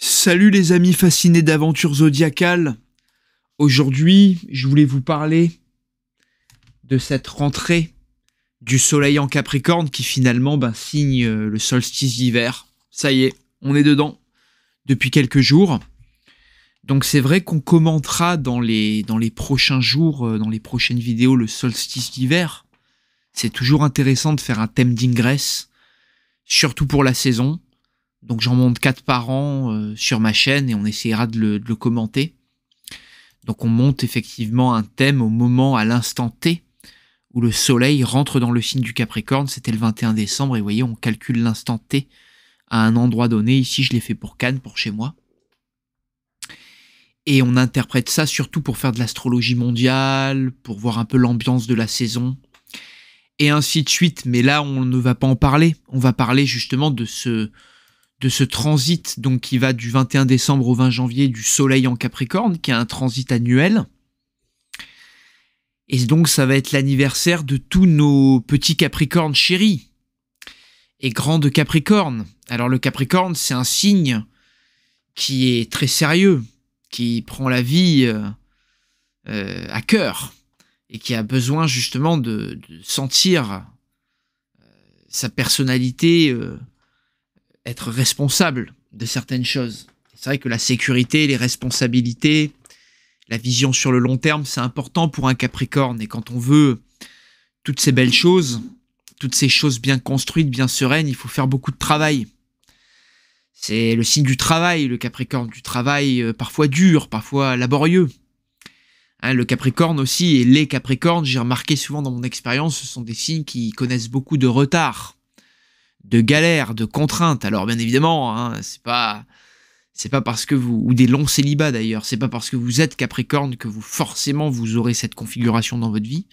Salut les amis fascinés d'aventures zodiacales. Aujourd'hui, je voulais vous parler de cette rentrée du soleil en Capricorne qui finalement ben, signe euh, le solstice d'hiver. Ça y est, on est dedans depuis quelques jours. Donc c'est vrai qu'on commentera dans les, dans les prochains jours, euh, dans les prochaines vidéos, le solstice d'hiver. C'est toujours intéressant de faire un thème d'ingresse, surtout pour la saison. Donc j'en monte quatre par an euh, sur ma chaîne et on essaiera de le, de le, commenter. Donc on monte effectivement un thème au moment, à l'instant T, où le Soleil rentre dans le signe du Capricorne. C'était le 21 décembre et vous voyez, on calcule l'instant T à un endroit donné. Ici, je l'ai fait pour Cannes, pour chez moi. Et on interprète ça surtout pour faire de l'astrologie mondiale, pour voir un peu l'ambiance de la saison, et ainsi de suite. Mais là, on ne va pas en parler. On va parler justement de ce, de ce transit donc qui va du 21 décembre au 20 janvier du Soleil en Capricorne, qui est un transit annuel. Et donc ça va être l'anniversaire de tous nos petits Capricornes chéris et grandes Capricornes. Alors le Capricorne, c'est un signe qui est très sérieux, qui prend la vie euh, euh, à cœur et qui a besoin justement de, sentir euh, sa personnalité être responsable de certaines choses. C'est vrai que la sécurité, les responsabilités, la vision sur le long terme, c'est important pour un Capricorne. Et quand on veut toutes ces belles choses, toutes ces choses bien construites, bien sereines, il faut faire beaucoup de travail. C'est le signe du travail, le Capricorne, du travail euh, parfois dur, parfois laborieux. Hein, le Capricorne aussi, et les Capricornes, j'ai remarqué souvent dans mon expérience, ce sont des signes qui connaissent beaucoup de retard de galères, de contraintes. Alors bien évidemment, hein, c'est pas c'est pas parce que vous ou des longs célibats d'ailleurs, c'est pas parce que vous êtes Capricorne que vous forcément vous aurez cette configuration dans votre vie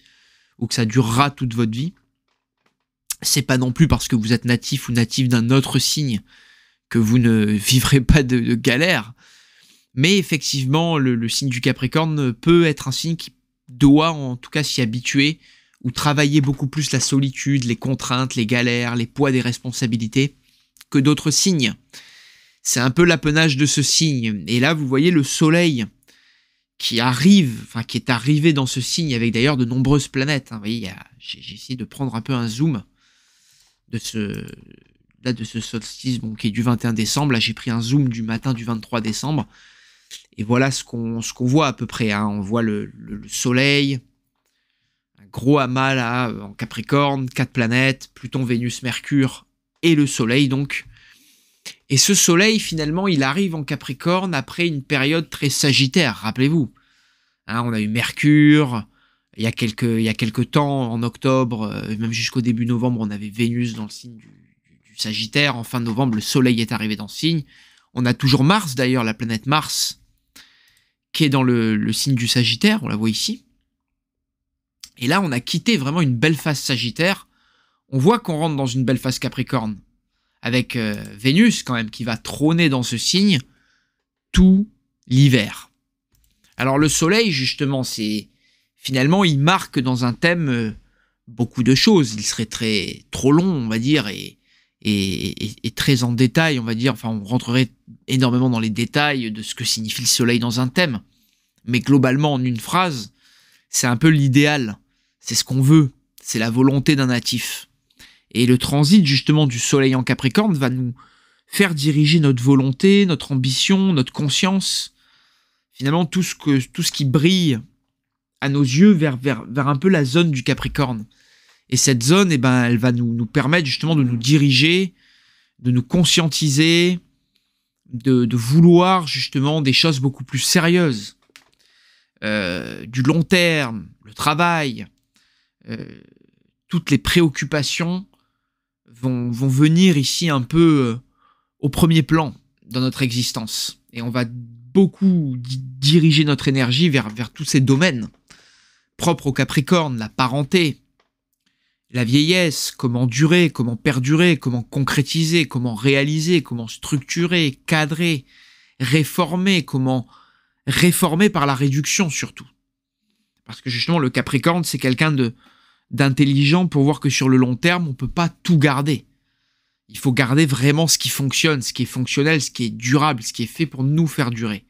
ou que ça durera toute votre vie. C'est pas non plus parce que vous êtes natif ou natif d'un autre signe que vous ne vivrez pas de, galères. Mais effectivement, le, le, signe du Capricorne peut être un signe qui doit en tout cas s'y habituer ou travailler beaucoup plus la solitude, les contraintes, les galères, les poids des responsabilités que d'autres signes. C'est un peu l'apanage de ce signe. Et là, vous voyez le soleil qui arrive, enfin qui est arrivé dans ce signe avec d'ailleurs de nombreuses planètes. Hein. Vous voyez, j'ai essayé de prendre un peu un zoom de ce de ce solstice bon, qui est du 21 décembre. Là, j'ai pris un zoom du matin du 23 décembre. Et voilà ce qu'on ce qu'on voit à peu près. Hein. On voit le soleil, gros amas là en Capricorne, quatre planètes, Pluton, Vénus, Mercure et le Soleil donc. Et ce Soleil finalement il arrive en Capricorne après une période très sagittaire, rappelez-vous. Hein, on a eu Mercure, il y a quelques, temps, en octobre, euh, même jusqu'au début novembre, on avait Vénus dans le signe du, Sagittaire. En fin novembre, le Soleil est arrivé dans le signe. On a toujours Mars d'ailleurs, la planète Mars, qui est dans le signe du Sagittaire, on la voit ici. Et là, on a quitté vraiment une belle phase Sagittaire. On voit qu'on rentre dans une belle phase Capricorne, avec euh, Vénus quand même qui va trôner dans ce signe tout l'hiver. Alors le Soleil, justement, c'est finalement, il marque dans un thème euh, beaucoup de choses. Il serait très trop long, on va dire, et, très en détail, on va dire. Enfin, on rentrerait énormément dans les détails de ce que signifie le Soleil dans un thème. Mais globalement, en une phrase, c'est un peu l'idéal c'est ce qu'on veut. C'est la volonté d'un natif. Et le transit justement du Soleil en Capricorne va nous faire diriger notre volonté, notre ambition, notre conscience, finalement tout ce, que, tout ce qui brille à nos yeux vers, vers, vers un peu la zone du Capricorne. Et cette zone, eh ben, elle va nous, nous permettre justement de nous diriger, de nous conscientiser, de, de vouloir justement des choses beaucoup plus sérieuses, euh, du long terme, le travail, euh, toutes les préoccupations vont, venir ici un peu euh, au premier plan dans notre existence. Et on va beaucoup diriger notre énergie vers, vers tous ces domaines propres au Capricorne, la parenté, la vieillesse, comment durer, comment perdurer, comment concrétiser, comment réaliser, comment structurer, cadrer, réformer, comment réformer par la réduction surtout. Parce que justement, le Capricorne, c'est quelqu'un de, d'intelligent pour voir que sur le long terme, on peut pas tout garder. Il faut garder vraiment ce qui fonctionne, ce qui est fonctionnel, ce qui est durable, ce qui est fait pour nous faire durer,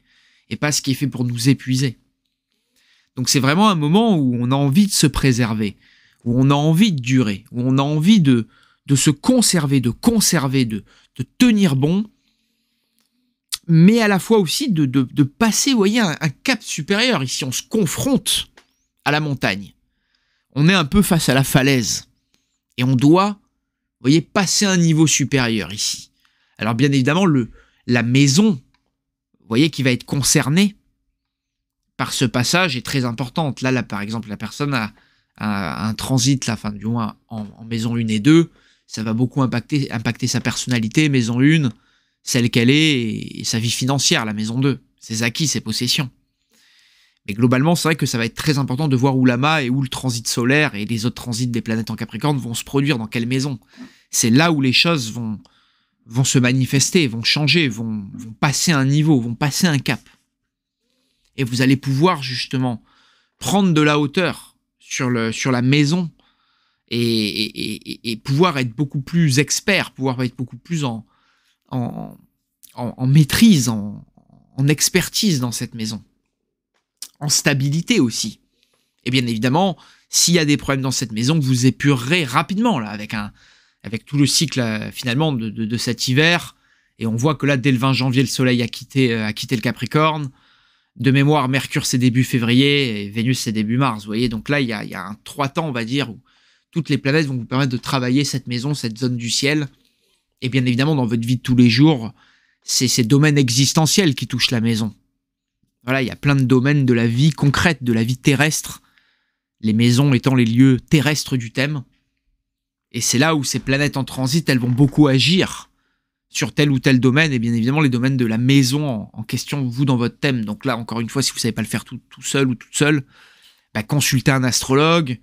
et pas ce qui est fait pour nous épuiser. Donc c'est vraiment un moment où on a envie de se préserver, où on a envie de durer, où on a envie de, de se conserver, de conserver, de, de tenir bon, mais à la fois aussi de, passer, vous voyez, un cap supérieur. Ici, on se confronte à la montagne on est un peu face à la falaise. Et on doit, voyez, passer à un niveau supérieur ici. Alors bien évidemment, le, la maison, vous voyez, qui va être concernée par ce passage est très importante. Là, là par exemple, la personne a, un transit, la fin du mois, en, maison 1 et 2. Ça va beaucoup impacter, impacter sa personnalité, maison 1, celle qu'elle est, et sa vie financière, la maison 2, ses acquis, ses possessions. Et globalement, c'est vrai que ça va être très important de voir où l'ama et où le transit solaire et les autres transits des planètes en Capricorne vont se produire, dans quelle maison. C'est là où les choses vont, vont se manifester, vont changer, vont, vont passer un niveau, vont passer un cap. Et vous allez pouvoir justement prendre de la hauteur sur, le, sur la maison et, et, et, pouvoir être beaucoup plus expert, pouvoir être beaucoup plus en, en, en, maîtrise, en expertise dans cette maison en stabilité aussi. Et bien évidemment, s'il y a des problèmes dans cette maison, vous épurerez rapidement là avec un avec tout le cycle euh, finalement de, cet hiver. Et on voit que là, dès le 20 janvier, le Soleil a quitté, euh, a quitté le Capricorne. De mémoire, Mercure, c'est début février, et Vénus, c'est début mars. Vous voyez, donc là, il y a, il y a un trois temps, on va dire, où toutes les planètes vont vous permettre de travailler cette maison, cette zone du ciel. Et bien évidemment, dans votre vie de tous les jours, c'est ces domaines existentiels qui touchent la maison. Voilà, il y a plein de domaines de la vie concrète, de la vie terrestre, les maisons étant les lieux terrestres du thème. Et c'est là où ces planètes en transit, elles vont beaucoup agir sur tel ou tel domaine, et bien évidemment les domaines de la maison en, question, vous, dans votre thème. Donc là, encore une fois, si vous ne savez pas le faire tout, seul ou toute seule, bah, consultez un astrologue,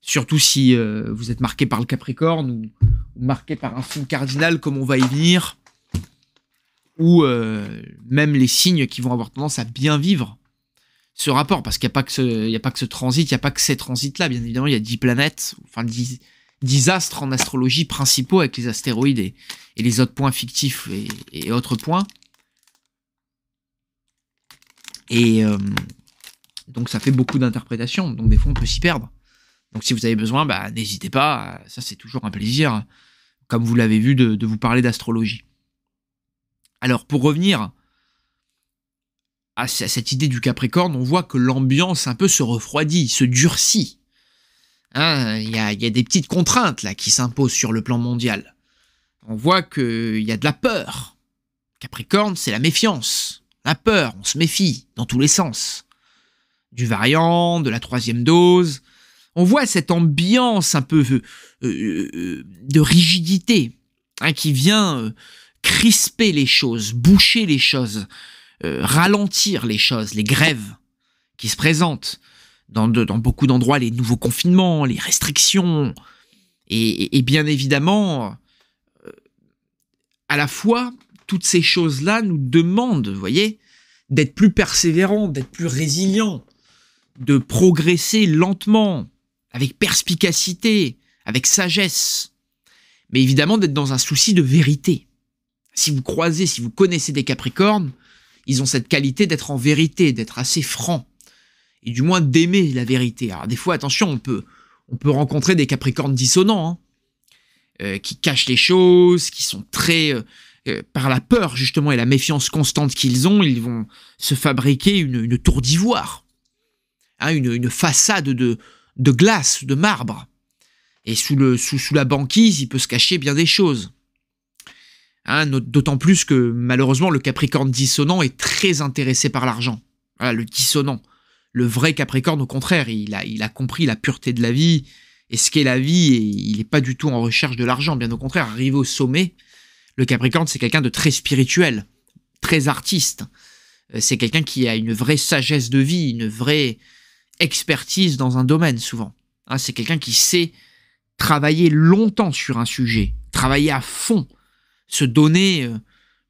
surtout si euh, vous êtes marqué par le Capricorne ou, marqué par un fond cardinal comme on va y venir ou euh, même les signes qui vont avoir tendance à bien vivre ce rapport, parce qu'il n'y a, pas que ce, y a pas que ce transit, il n'y a pas que ces transits-là, bien évidemment, il y a 10 planètes, enfin dix astres en astrologie principaux avec les astéroïdes et, et les autres points fictifs et, et autres points. Et euh, donc ça fait beaucoup d'interprétations, donc des fois on peut s'y perdre. Donc si vous avez besoin, bah, n'hésitez pas, ça c'est toujours un plaisir, comme vous l'avez vu, de, de vous parler d'astrologie. Alors pour revenir à cette idée du Capricorne, on voit que l'ambiance un peu se refroidit, se durcit. Hein, il y, a, des petites contraintes là qui s'imposent sur le plan mondial. On voit qu'il y a de la peur. Capricorne, c'est la méfiance. La peur, on se méfie dans tous les sens. Du variant, de la troisième dose. On voit cette ambiance un peu euh, euh, de rigidité hein, qui vient... Euh, crisper les choses, boucher les choses, euh, ralentir les choses, les grèves qui se présentent. Dans, beaucoup d'endroits, les nouveaux confinements, les restrictions. Et, bien évidemment, euh, à la fois, toutes ces choses-là nous demandent, vous voyez, d'être plus persévérants, d'être plus résilients, de progresser lentement, avec perspicacité, avec sagesse, mais évidemment d'être dans un souci de vérité si vous croisez, si vous connaissez des Capricornes, ils ont cette qualité d'être en vérité, d'être assez francs, et du moins d'aimer la vérité. Alors des fois, attention, on peut, on peut rencontrer des Capricornes dissonants, hein, euh, qui cachent les choses, qui sont très... Euh, euh, par la peur justement et la méfiance constante qu'ils ont, ils vont se fabriquer une, tour d'ivoire, hein, une, façade de, de glace, de marbre. Et sous, le, sous la banquise, il peut se cacher bien des choses. Hein, d'autant plus que malheureusement le Capricorne dissonant est très intéressé par l'argent. le dissonant. Le vrai Capricorne, au contraire, il a, il a compris la pureté de la vie et ce qu'est la vie, et il n'est pas du tout en recherche de l'argent. Bien au contraire, arrivé au sommet, le Capricorne, c'est quelqu'un de très spirituel, très artiste. Euh, c'est quelqu'un qui a une vraie sagesse de vie, une vraie expertise dans un domaine, souvent. Hein, c'est quelqu'un qui sait travailler longtemps sur un sujet, travailler à fond, se donner euh,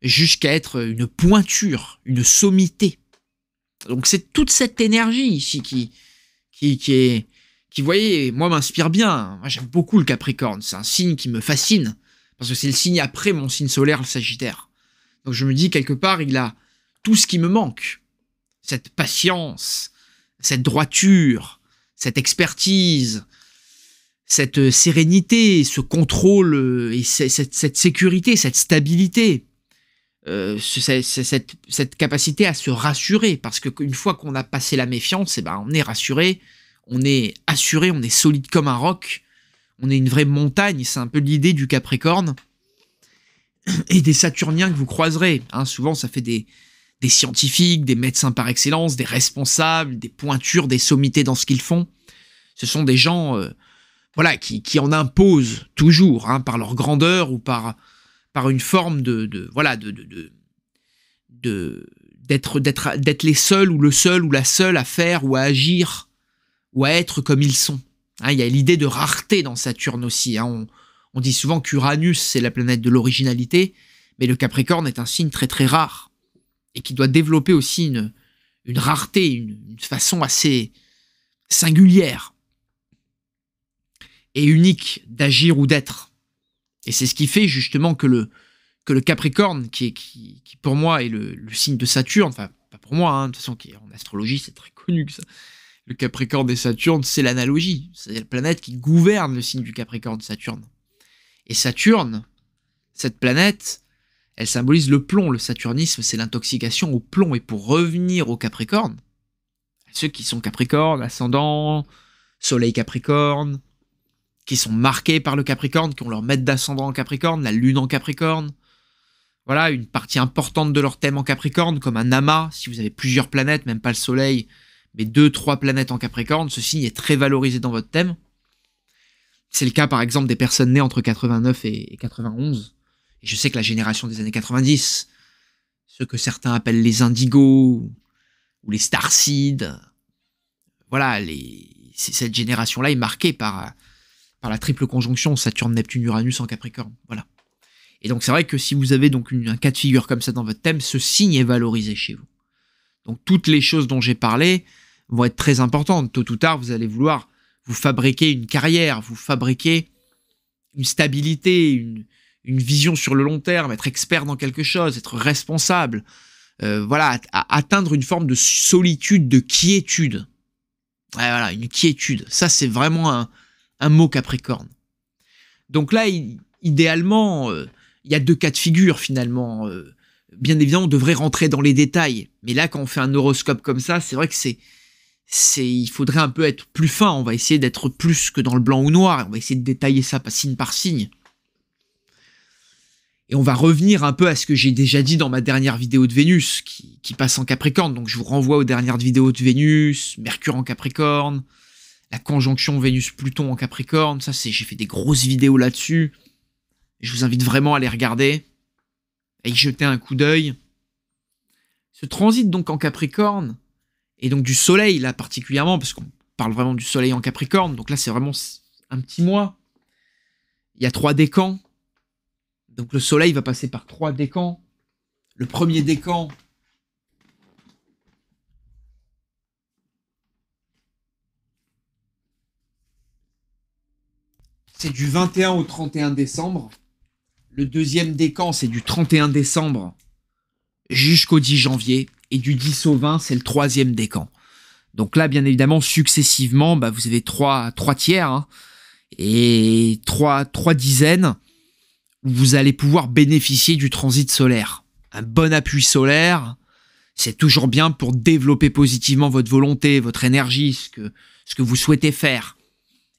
jusqu'à être une pointure, une sommité. Donc c'est toute cette énergie ici qui, qui, qui qui, voyez, moi m'inspire bien. Moi j'aime beaucoup le Capricorne, c'est un signe qui me fascine, parce que c'est le signe après mon signe solaire, le Sagittaire. Donc je me dis quelque part, il a tout ce qui me manque. Cette patience, cette droiture, cette expertise, cette euh, sérénité, ce contrôle euh, et cette, sécurité, cette stabilité, euh, cette, capacité à se rassurer, parce qu'une fois qu'on a passé la méfiance, eh ben, on est rassuré, on est assuré, on est solide comme un roc, on est une vraie montagne, c'est un peu l'idée du Capricorne, et des Saturniens que vous croiserez. Hein, souvent, ça fait des, scientifiques, des médecins par excellence, des responsables, des pointures, des sommités dans ce qu'ils font. Ce sont des gens voilà, qui, qui en imposent toujours hein, par leur grandeur ou par, par une forme de, de voilà, de, de, de d'être d'être d'être les seuls ou le seul ou la seule à faire ou à agir ou à être comme ils sont. Hein, il y a l'idée de rareté dans Saturne aussi. Hein. On, dit souvent qu'Uranus c'est la planète de l'originalité, mais le Capricorne est un signe très très rare et qui doit développer aussi une, une rareté, une façon assez singulière est unique d'agir ou d'être. Et c'est ce qui fait justement que le, que le Capricorne, qui, est, qui, pour moi est le, signe de Saturne, enfin pas pour moi, hein, de toute façon qui en astrologie c'est très connu que ça, le Capricorne et Saturne c'est l'analogie, c'est la planète qui gouverne le signe du Capricorne, Saturne. Et Saturne, cette planète, elle symbolise le plomb, le saturnisme c'est l'intoxication au plomb, et pour revenir au Capricorne, ceux qui sont Capricorne, ascendant, Soleil Capricorne, qui sont marqués par le Capricorne, qui ont leur maître d'ascendant en Capricorne, la Lune en Capricorne. Voilà, une partie importante de leur thème en Capricorne, comme un amas, si vous avez plusieurs planètes, même pas le Soleil, mais deux, trois planètes en Capricorne, ce signe est très valorisé dans votre thème. C'est le cas par exemple des personnes nées entre 89 et 91. Et je sais que la génération des années 90, ce que certains appellent les indigos ou les starcides, voilà, cette génération-là est marquée par par la triple conjonction Saturne, Neptune, Uranus en Capricorne. Voilà. Et donc c'est vrai que si vous avez donc un cas de figure comme ça dans votre thème, ce signe est valorisé chez vous. Donc toutes les choses dont j'ai parlé vont être très importantes. Tôt ou tard, vous allez vouloir vous fabriquer une carrière, vous fabriquer une stabilité, une, vision sur le long terme, être expert dans quelque chose, être responsable, euh, voilà, atteindre une forme de solitude, de quiétude. voilà, une quiétude. Ça, c'est vraiment un, un mot Capricorne. Donc là, idéalement, euh, il y a deux cas de figure finalement. Euh, bien évidemment, on devrait rentrer dans les détails. Mais là, quand on fait un horoscope comme ça, c'est vrai que c'est, c'est, il faudrait un peu être plus fin. On va essayer d'être plus que dans le blanc ou noir. On va essayer de détailler ça pas signe par signe. Et on va revenir un peu à ce que j'ai déjà dit dans ma dernière vidéo de Vénus, qui, qui passe en Capricorne. Donc je vous renvoie aux dernières vidéos de Vénus, Mercure en Capricorne, la conjonction Vénus-Pluton en Capricorne. Ça, c'est, j'ai fait des grosses vidéos là-dessus. Je vous invite vraiment à les regarder à y jeter un coup d'œil. Ce transit donc en Capricorne, et donc du Soleil là particulièrement, parce qu'on parle vraiment du Soleil en Capricorne, donc là c'est vraiment un petit mois. Il y a trois décans. Donc le Soleil va passer par trois décans. Le premier décan, c'est du 21 au 31 décembre. Le deuxième décan, c'est du 31 décembre jusqu'au 10 janvier. Et du 10 au 20, c'est le troisième décan. Donc là, bien évidemment, successivement, bah, vous avez trois, tiers hein, et trois, dizaines où vous allez pouvoir bénéficier du transit solaire. Un bon appui solaire, c'est toujours bien pour développer positivement votre volonté, votre énergie, ce que vous souhaitez faire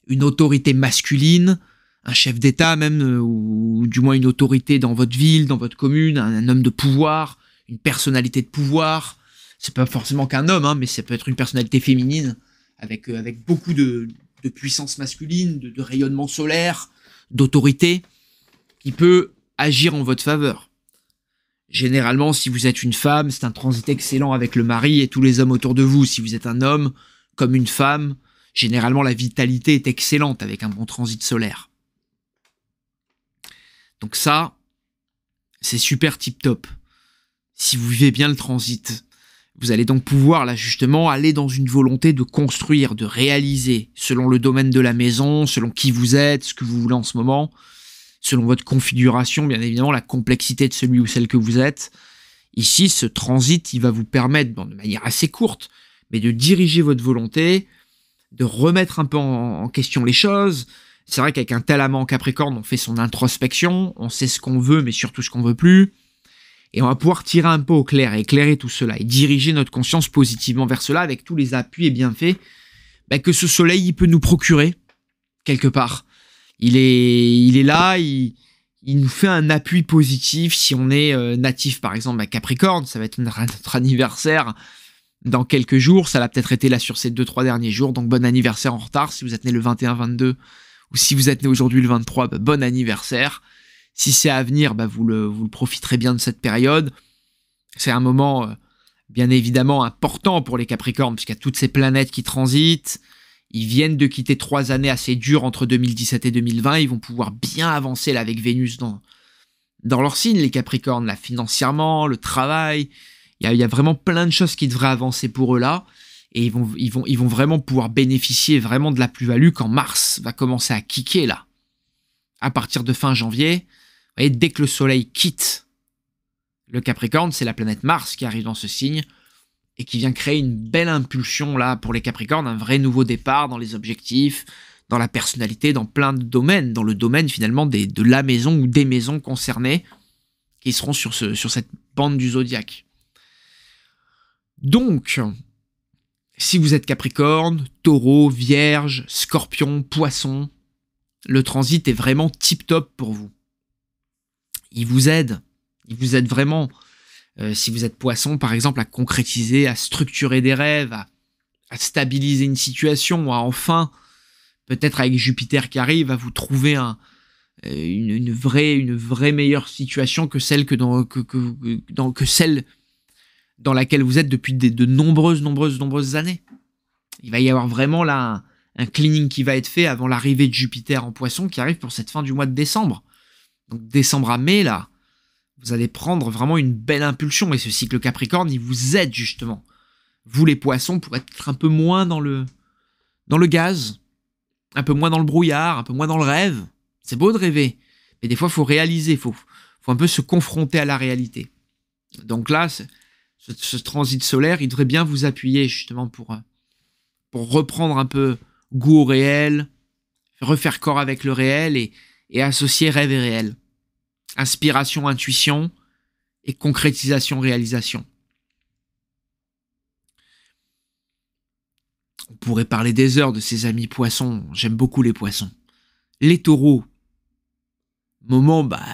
une autorité masculine, un chef d'État même, euh, ou du moins une autorité dans votre ville, dans votre commune, un, homme de pouvoir, une personnalité de pouvoir. C'est pas forcément qu'un homme, hein, mais ça peut être une personnalité féminine avec, euh, avec beaucoup de, puissance masculine, de rayonnement solaire, d'autorité, qui peut agir en votre faveur. Généralement, si vous êtes une femme, c'est un transit excellent avec le mari et tous les hommes autour de vous. Si vous êtes un homme, comme une femme, Généralement, la vitalité est excellente avec un bon transit solaire. Donc ça, c'est super tip top. Si vous vivez bien le transit, vous allez donc pouvoir là justement aller dans une volonté de construire, de réaliser, selon le domaine de la maison, selon qui vous êtes, ce que vous voulez en ce moment, selon votre configuration, bien évidemment, la complexité de celui ou celle que vous êtes. Ici, ce transit, il va vous permettre, de manière assez courte, mais de diriger votre volonté de remettre un peu en, question les choses. C'est vrai qu'avec un tel amant Capricorne, on fait son introspection, on sait ce qu'on veut, mais surtout ce qu'on veut plus. Et on va pouvoir tirer un peu au clair, et éclairer tout cela, et diriger notre conscience positivement vers cela avec tous les appuis et bienfaits bah, que ce soleil il peut nous procurer quelque part. Il est, il est là, il, nous fait un appui positif si on est euh, natif par exemple à Capricorne, ça va être notre anniversaire dans quelques jours. Ça l'a peut-être été là sur ces deux, trois derniers jours. Donc bon anniversaire en retard. Si vous êtes né le 21, 22 ou si vous êtes né aujourd'hui le 23, bah, bon anniversaire. Si c'est à venir, bah, vous, le, profiterez bien de cette période. C'est un moment, euh, bien évidemment, important pour les Capricornes, puisqu'il y a toutes ces planètes qui transitent. Ils viennent de quitter trois années assez dures entre 2017 et 2020. Ils vont pouvoir bien avancer là avec Vénus dans, dans leur signe, les Capricornes, là, financièrement, le travail, il y, a vraiment plein de choses qui devraient avancer pour eux là. Et ils vont, ils vont, ils vont vraiment pouvoir bénéficier vraiment de la plus-value quand Mars va commencer à kicker là. À partir de fin janvier, vous voyez, dès que le Soleil quitte le Capricorne, c'est la planète Mars qui arrive dans ce signe et qui vient créer une belle impulsion là pour les Capricornes, un vrai nouveau départ dans les objectifs, dans la personnalité, dans plein de domaines, dans le domaine finalement de la maison ou des maisons concernées qui seront sur, ce, sur cette bande du zodiaque. Donc, si vous êtes Capricorne, Taureau, Vierge, Scorpion, Poisson, le transit est vraiment tip-top pour vous. Il vous aide, il vous aide vraiment. Euh, si vous êtes Poisson, par exemple, à concrétiser, à structurer des rêves, à, stabiliser une situation, à enfin, peut-être avec Jupiter qui arrive, à vous trouver euh, une, vraie, une vraie meilleure situation que celle que dans que, que, dans, que celle dans laquelle vous êtes depuis de, nombreuses, nombreuses, nombreuses années. Il va y avoir vraiment là un, cleaning qui va être fait avant l'arrivée de Jupiter en poisson qui arrive pour cette fin du mois de décembre. Donc décembre à mai, là, vous allez prendre vraiment une belle impulsion et ce cycle Capricorne, il vous aide justement. Vous les poissons, pour être un peu moins dans le, dans le gaz, un peu moins dans le brouillard, un peu moins dans le rêve. C'est beau de rêver, mais des fois, il faut réaliser, il faut, faut un peu se confronter à la réalité. Donc là, ce, transit solaire, il devrait bien vous appuyer justement pour, euh, pour reprendre un peu goût au réel, refaire corps avec le réel et, associer rêve et réel. Inspiration, intuition et concrétisation, réalisation. On pourrait parler des heures de ses amis poissons. J'aime beaucoup les poissons. Les taureaux. Moment, bah,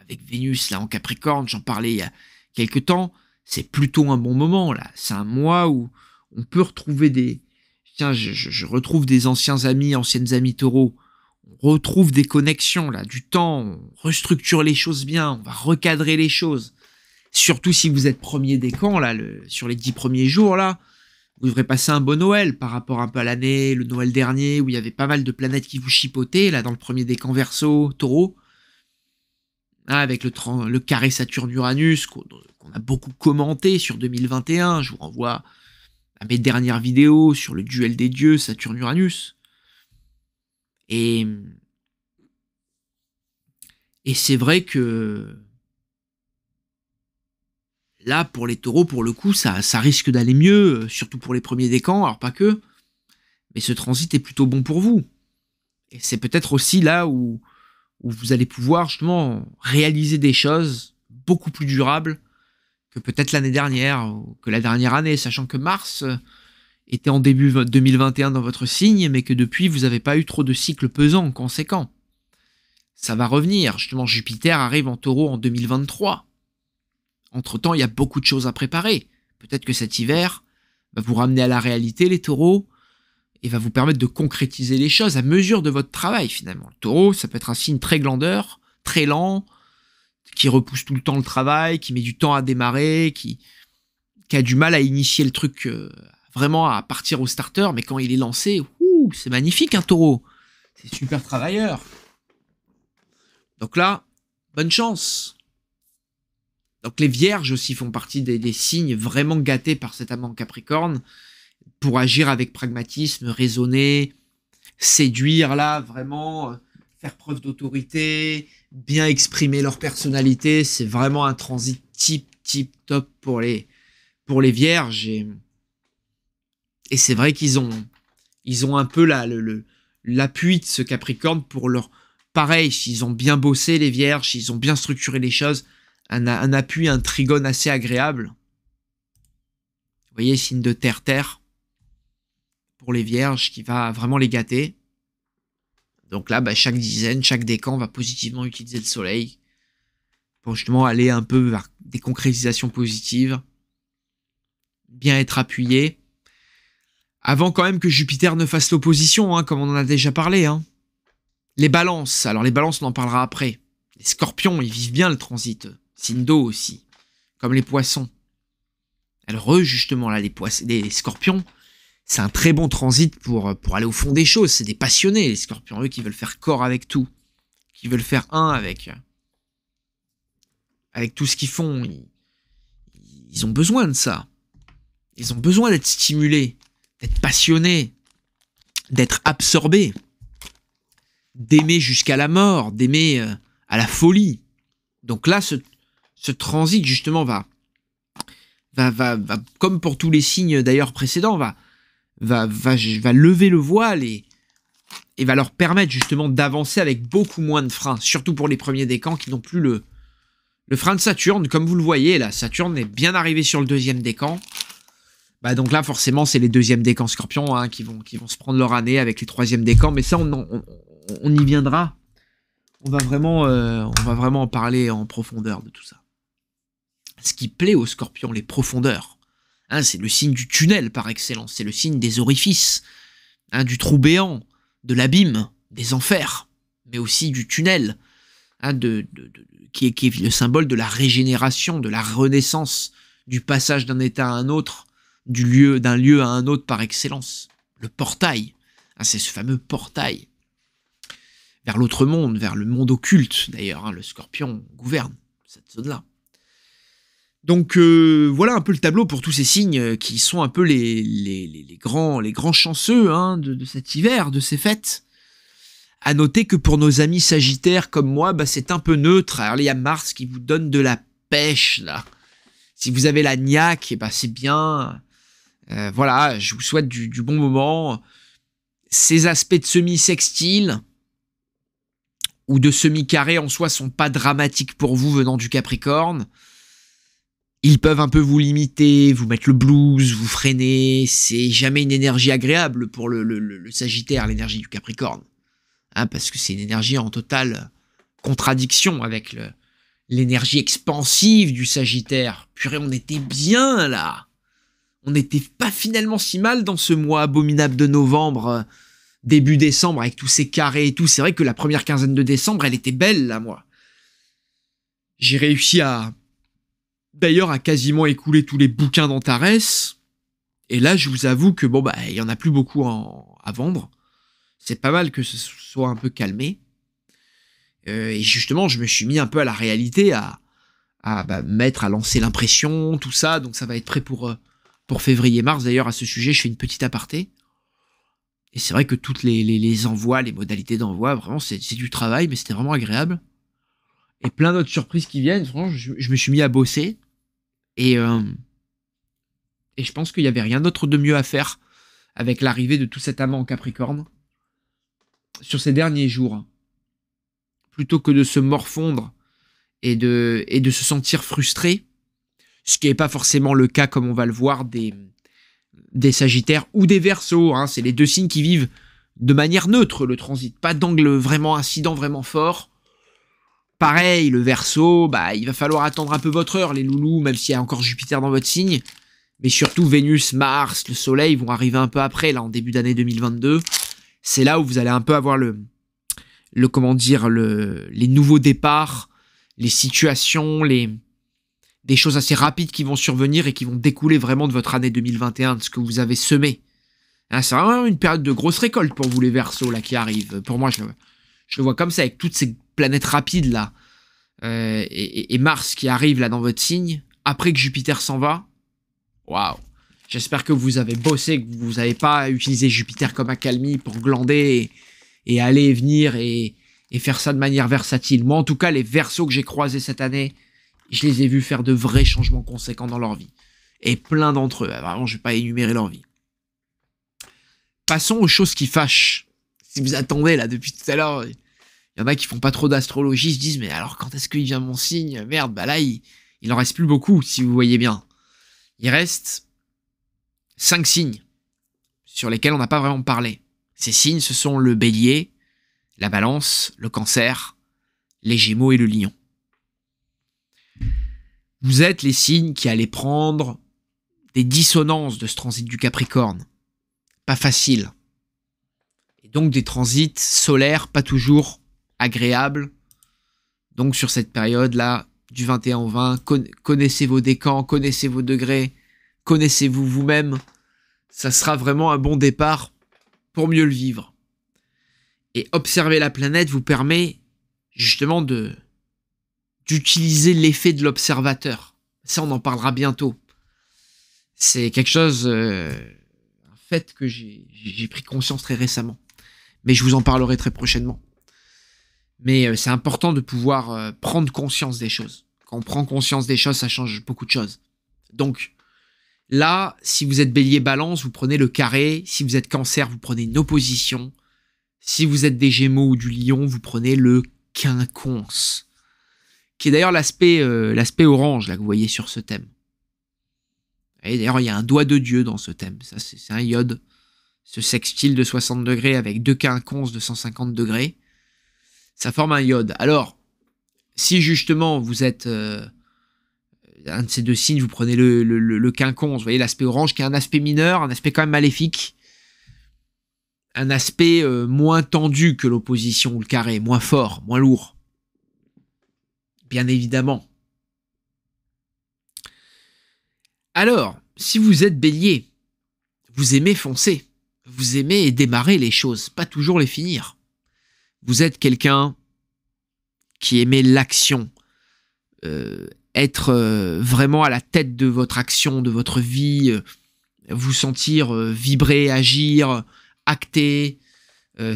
avec Vénus là en Capricorne, j'en parlais il y a quelques temps c'est plutôt un bon moment là. C'est un mois où on peut retrouver des. Tiens, je, je retrouve des anciens amis, anciennes amies taureaux. On retrouve des connexions là, du temps. On restructure les choses bien. On va recadrer les choses. Surtout si vous êtes premier des camps là, le, sur les dix premiers jours là. Vous devrez passer un bon Noël par rapport un peu à l'année, le Noël dernier où il y avait pas mal de planètes qui vous chipotaient là dans le premier des camps verso, taureau. Ah, avec le, le carré Saturne-Uranus qu'on a beaucoup commenté sur 2021. Je vous renvoie à mes dernières vidéos sur le duel des dieux Saturne-Uranus. Et, et c'est vrai que là, pour les taureaux, pour le coup, ça, ça risque d'aller mieux, euh, surtout pour les premiers décans, alors pas que. Mais ce transit est plutôt bon pour vous. Et c'est peut-être aussi là où, où vous allez pouvoir justement réaliser des choses beaucoup plus durables que peut-être l'année dernière ou que la dernière année, sachant que Mars euh, était en début 2021 dans votre signe, mais que depuis vous n'avez pas eu trop de cycles pesants conséquents. Ça va revenir, justement Jupiter arrive en taureau en 2023. Entre-temps, il y a beaucoup de choses à préparer. Peut-être que cet hiver va vous ramener à la réalité les taureaux, et va vous permettre de concrétiser les choses à mesure de votre travail finalement. Le taureau, ça peut être un signe très glandeur, très lent, qui repousse tout le temps le travail, qui met du temps à démarrer, qui, a du mal à initier le truc euh, vraiment à partir au starter, mais quand il est lancé, c'est magnifique un taureau. C'est super travailleur. Donc là, bonne chance. Donc les vierges aussi font partie des, des signes vraiment gâtés par cet amant capricorne pour agir avec pragmatisme, raisonner, séduire là, vraiment, euh, faire preuve d'autorité, bien exprimer leur personnalité. C'est vraiment un transit type, type, top pour les, pour les vierges. Et, c'est vrai qu'ils ont, ils ont un peu la, le, l'appui de ce Capricorne pour leur... Pareil, s'ils ont bien bossé les vierges, ils ont bien structuré les choses, un, un appui, un trigone assez agréable. Vous voyez, signe de terre-terre pour les vierges qui va vraiment les gâter. Donc là, bah, chaque dizaine, chaque décan va positivement utiliser le soleil pour justement aller un peu vers des concrétisations positives, bien être appuyé. Avant quand même que Jupiter ne fasse l'opposition, hein, comme on en a déjà parlé. Hein. Les balances, alors les balances, on en parlera après. Les scorpions, ils vivent bien le transit. Sindo aussi, comme les poissons. Alors eux, justement, là, les, les scorpions, c'est un très bon transit pour, euh, pour aller au fond des choses. C'est des passionnés, les scorpions, eux, qui veulent faire corps avec tout. Qui veulent faire un avec. Euh, avec tout ce qu'ils font. Ils, ont besoin de ça. Ils ont besoin d'être stimulés, d'être passionnés, d'être absorbés, d'aimer jusqu'à la mort, d'aimer euh, à la folie. Donc là, ce, ce transit, justement, va, va, va, va, comme pour tous les signes d'ailleurs précédents, va, va, va, lever le voile et, va leur permettre justement d'avancer avec beaucoup moins de freins, surtout pour les premiers décans qui n'ont plus le, le frein de Saturne. Comme vous le voyez, là, Saturne est bien arrivé sur le deuxième décan. Bah donc là, forcément, c'est les deuxièmes décans scorpions hein, qui, vont, qui vont se prendre leur année avec les troisièmes décans, mais ça, on, y viendra. On va, vraiment, euh, on va vraiment en parler en profondeur de tout ça. Ce qui plaît aux Scorpions, les profondeurs. Hein, c'est le signe du tunnel par excellence, c'est le signe des orifices, hein, du trou béant, de l'abîme, des enfers, mais aussi du tunnel, hein, qui, est, le symbole de la régénération, de la renaissance, du passage d'un état à un autre, du lieu d'un lieu à un autre par excellence. Le portail, c'est ce fameux portail vers l'autre monde, vers le monde occulte d'ailleurs. le scorpion gouverne cette zone-là. Donc euh, voilà un peu le tableau pour tous ces signes euh, qui sont un peu les, les, grands, les grands chanceux hein, de, cet hiver, de ces fêtes. À noter que pour nos amis sagittaires comme moi, bah, c'est un peu neutre. Alors il y a Mars qui vous donne de la pêche là. Si vous avez la niaque, et eh bah, ben, c'est bien. Euh, voilà, je vous souhaite du, bon moment. Ces aspects de semi-sextile ou de semi-carré en soi sont pas dramatiques pour vous venant du Capricorne ils peuvent un peu vous limiter, vous mettre le blues, vous freiner. C'est jamais une énergie agréable pour le, Sagittaire, l'énergie du Capricorne. Hein, parce que c'est une énergie en totale contradiction avec l'énergie expansive du Sagittaire. Purée, on était bien là. On n'était pas finalement si mal dans ce mois abominable de novembre, euh, début décembre, avec tous ces carrés et tout. C'est vrai que la première quinzaine de décembre, elle était belle là, moi. J'ai réussi à, d'ailleurs a quasiment écoulé tous les bouquins d'Antares. Et là, je vous avoue que bon, bah, il y en a plus beaucoup à vendre. C'est pas mal que ce soit un peu calmé. Euh, et justement, je me suis mis un peu à la réalité, à, à bah, mettre, à lancer l'impression, tout ça. Donc ça va être prêt pour, euh, pour février-mars. D'ailleurs, à ce sujet, je fais une petite aparté. Et c'est vrai que toutes les, les, envois, les modalités d'envoi, vraiment, c'est du travail, mais c'était vraiment agréable. Et plein d'autres surprises qui viennent. Franchement, je, me suis mis à bosser. Et, euh, et je pense qu'il n'y avait rien d'autre de mieux à faire avec l'arrivée de tout cet amant en Capricorne sur ces derniers jours. Plutôt que de se morfondre et de, et de se sentir frustré, ce qui n'est pas forcément le cas comme on va le voir des, des Sagittaires ou des Verseaux. Hein. c'est les deux signes qui vivent de manière neutre le transit, pas d'angle vraiment incident, vraiment fort pareil, le verso, bah, il va falloir attendre un peu votre heure, les loulous, même s'il y a encore Jupiter dans votre signe. Mais surtout Vénus, Mars, le Soleil vont arriver un peu après, là, en début d'année 2022. C'est là où vous allez un peu avoir le, le comment dire, le, les nouveaux départs, les situations, les, des choses assez rapides qui vont survenir et qui vont découler vraiment de votre année 2021, de ce que vous avez semé. Hein, c'est vraiment une période de grosse récolte pour vous les versos là qui arrive. Pour moi, je, je le vois comme ça, avec toutes ces planètes rapides là, euh, et, Mars qui arrive là dans votre signe, après que Jupiter s'en va. Waouh J'espère que vous avez bossé, que vous n'avez pas utilisé Jupiter comme accalmie pour glander et, aller et venir et, faire ça de manière versatile. Moi, en tout cas, les versos que j'ai croisés cette année, je les ai vus faire de vrais changements conséquents dans leur vie. Et plein d'entre eux. Hein, vraiment, je ne vais pas énumérer leur vie. Passons aux choses qui fâchent. Si vous attendez là depuis tout à l'heure, il y en a qui font pas trop d'astrologie, se disent mais alors quand est-ce qu'il vient mon signe Merde, bah là il, il en reste plus beaucoup si vous voyez bien. Il reste cinq signes sur lesquels on n'a pas vraiment parlé. Ces signes, ce sont le bélier, la balance, le cancer, les gémeaux et le lion. Vous êtes les signes qui allaient prendre des dissonances de ce transit du Capricorne. Pas facile. Et donc des transits solaires pas toujours agréable. Donc sur cette période-là, du 21 au 20, connaissez vos décans, connaissez vos degrés, connaissez-vous vous-même. Ça sera vraiment un bon départ pour mieux le vivre. Et observer la planète vous permet justement de d'utiliser l'effet de l'observateur. Ça, on en parlera bientôt. C'est quelque chose, un euh, fait que j'ai pris conscience très récemment. Mais je vous en parlerai très prochainement mais euh, c'est important de pouvoir euh, prendre conscience des choses. Quand on prend conscience des choses, ça change beaucoup de choses. Donc, là, si vous êtes bélier balance, vous prenez le carré. Si vous êtes cancer, vous prenez une opposition. Si vous êtes des gémeaux ou du lion, vous prenez le quinconce. Qui est d'ailleurs l'aspect, euh, l'aspect orange là, que vous voyez sur ce thème. Et d'ailleurs, il y a un doigt de Dieu dans ce thème. Ça, c'est, un iode. Ce sextile de 60 degrés avec deux quinconces de 150 degrés ça forme un iode. Alors, si justement vous êtes euh, un de ces deux signes, vous prenez le, quinconce, vous voyez l'aspect orange qui a un aspect mineur, un aspect quand même maléfique, un aspect euh, moins tendu que l'opposition ou le carré, moins fort, moins lourd. Bien évidemment. Alors, si vous êtes bélier, vous aimez foncer, vous aimez démarrer les choses, pas toujours les finir vous êtes quelqu'un qui aimait l'action, euh, être euh, vraiment à la tête de votre action, de votre vie, euh, vous sentir vibrer, agir, acter,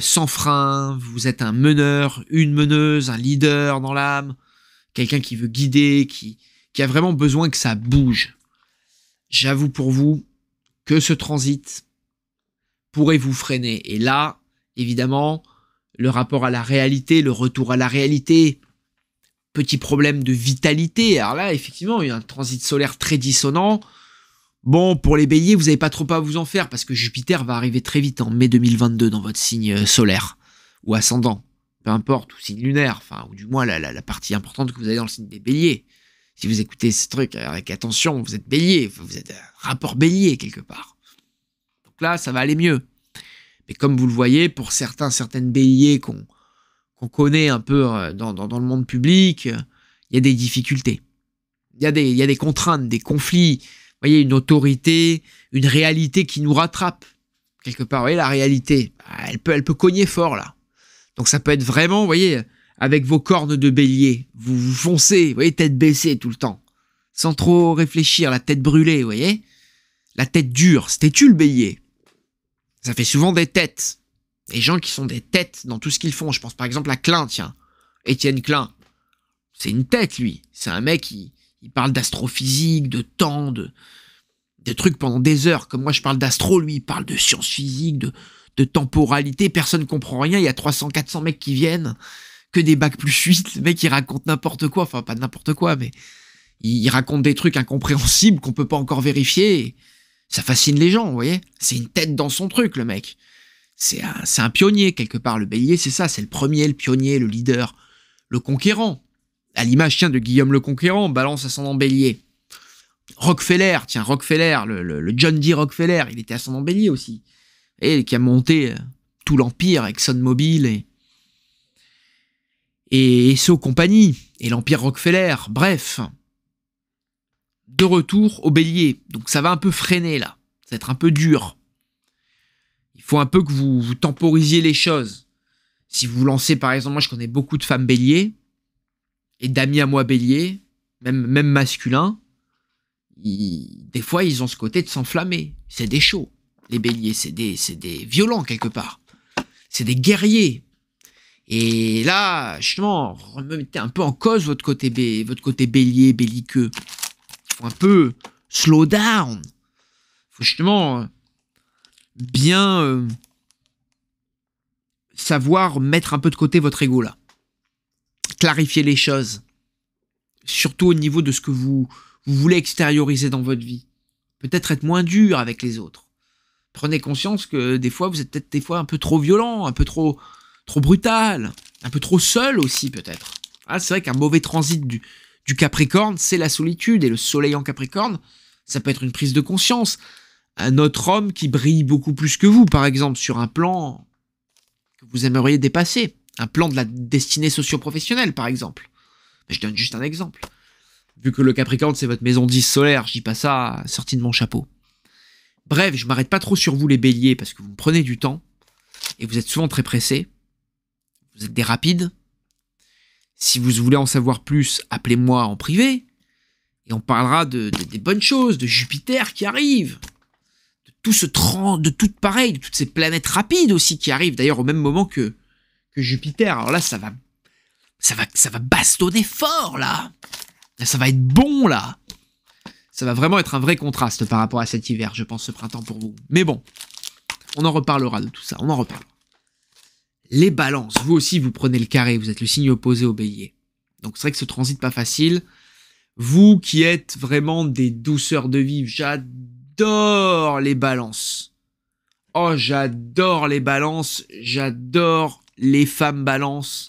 sans frein, vous êtes un meneur, une meneuse, un leader dans l'âme, quelqu'un qui veut guider, qui, qui a vraiment besoin que ça bouge. J'avoue pour vous que ce transit pourrait vous freiner. Et là, évidemment, le rapport à la réalité, le retour à la réalité, petit problème de vitalité. Alors là, effectivement, il y a un transit solaire très dissonant. Bon, pour les béliers, vous n'avez pas trop à vous en faire parce que Jupiter va arriver très vite en mai 2022 dans votre signe euh, solaire ou ascendant, peu importe, ou signe lunaire, enfin, ou du moins la, partie importante que vous avez dans le signe des béliers. Si vous écoutez ce truc avec attention, vous êtes bélier, vous êtes euh, rapport bélier quelque part. Donc là, ça va aller mieux. Mais comme vous le voyez, pour certains, certaines béliers qu'on connaît un peu euh, dans, le monde public, euh, il y a des difficultés. Il y, a des, il y a des contraintes, des conflits. Vous voyez, une autorité, une réalité qui nous rattrape. Quelque part, vous voyez, la réalité, bah, elle peut, elle peut cogner fort là. Donc ça peut être vraiment, vous voyez, avec vos cornes de bélier, vous, vous foncez, vous voyez, tête baissée tout le temps, sans trop réfléchir, la tête brûlée, vous voyez. La tête dure, c'était tu le bélier ça fait souvent des têtes. Des gens qui sont des têtes dans tout ce qu'ils font. Je pense par exemple à Klein, tiens. Étienne Klein. C'est une tête, lui. C'est un mec qui il parle d'astrophysique, de temps, de, trucs pendant des heures. Comme moi, je parle d'astro, lui, il parle de sciences physiques, de, temporalité. Personne ne comprend rien. Il y a 300, 400 mecs qui viennent. Que des bacs plus fuites. Le mec, il raconte n'importe quoi. Enfin, pas n'importe quoi, mais il raconte des trucs incompréhensibles qu'on peut pas encore vérifier ça fascine les gens, vous voyez C'est une tête dans son truc, le mec. C'est un, pionnier, quelque part. Le bélier, c'est ça, c'est le premier, le pionnier, le leader, le conquérant. À l'image, tiens, de Guillaume le Conquérant, balance à son bélier. Rockefeller, tiens, Rockefeller, le, John D. Rockefeller, il était à son bélier aussi. Et qui a monté euh, tout l'empire, ExxonMobil et, et, so compagnie, et l'empire Rockefeller, bref de retour au bélier. Donc ça va un peu freiner là. Ça va être un peu dur. Il faut un peu que vous, vous temporisiez les choses. Si vous lancez, par exemple, moi je connais beaucoup de femmes béliers et d'amis à moi béliers, même, même masculins. des fois, ils ont ce côté de s'enflammer. C'est des chauds. Les béliers, c'est des, violents quelque part. C'est des guerriers. Et là, justement, remettez un peu en cause votre côté, votre côté bélier, belliqueux faut un peu slow down. Faut justement euh, bien euh, savoir mettre un peu de côté votre ego là. Clarifier les choses. Surtout au niveau de ce que vous, vous voulez extérioriser dans votre vie. Peut-être être moins dur avec les autres. Prenez conscience que des fois vous êtes peut-être des fois un peu trop violent, un peu trop trop brutal, un peu trop seul aussi peut-être. Ah, c'est vrai qu'un mauvais transit du, du Capricorne, c'est la solitude. Et le soleil en Capricorne, ça peut être une prise de conscience. Un autre homme qui brille beaucoup plus que vous, par exemple, sur un plan que vous aimeriez dépasser. Un plan de la destinée socio-professionnelle, par exemple. je donne juste un exemple. Vu que le Capricorne, c'est votre maison 10 solaire, je dis pas ça sorti de mon chapeau. Bref, je m'arrête pas trop sur vous les béliers parce que vous me prenez du temps et vous êtes souvent très pressés. Vous êtes des rapides, si vous voulez en savoir plus, appelez-moi en privé. Et on parlera des bonnes choses, de Jupiter qui arrive, de tout ce tran, de toutes pareil, de toutes ces planètes rapides aussi qui arrivent, d'ailleurs au même moment que, que Jupiter. Alors là, ça va, ça va, ça va bastonner fort là. Là, ça va être bon là. Ça va vraiment être un vrai contraste par rapport à cet hiver, je pense, ce printemps pour vous. Mais bon, on en reparlera de tout ça. On en reparlera. Les balances, vous aussi vous prenez le carré, vous êtes le signe opposé au bélier. Donc c'est vrai que ce transit pas facile. Vous qui êtes vraiment des douceurs de vivre, j'adore les balances. Oh, j'adore les balances, j'adore les femmes balances,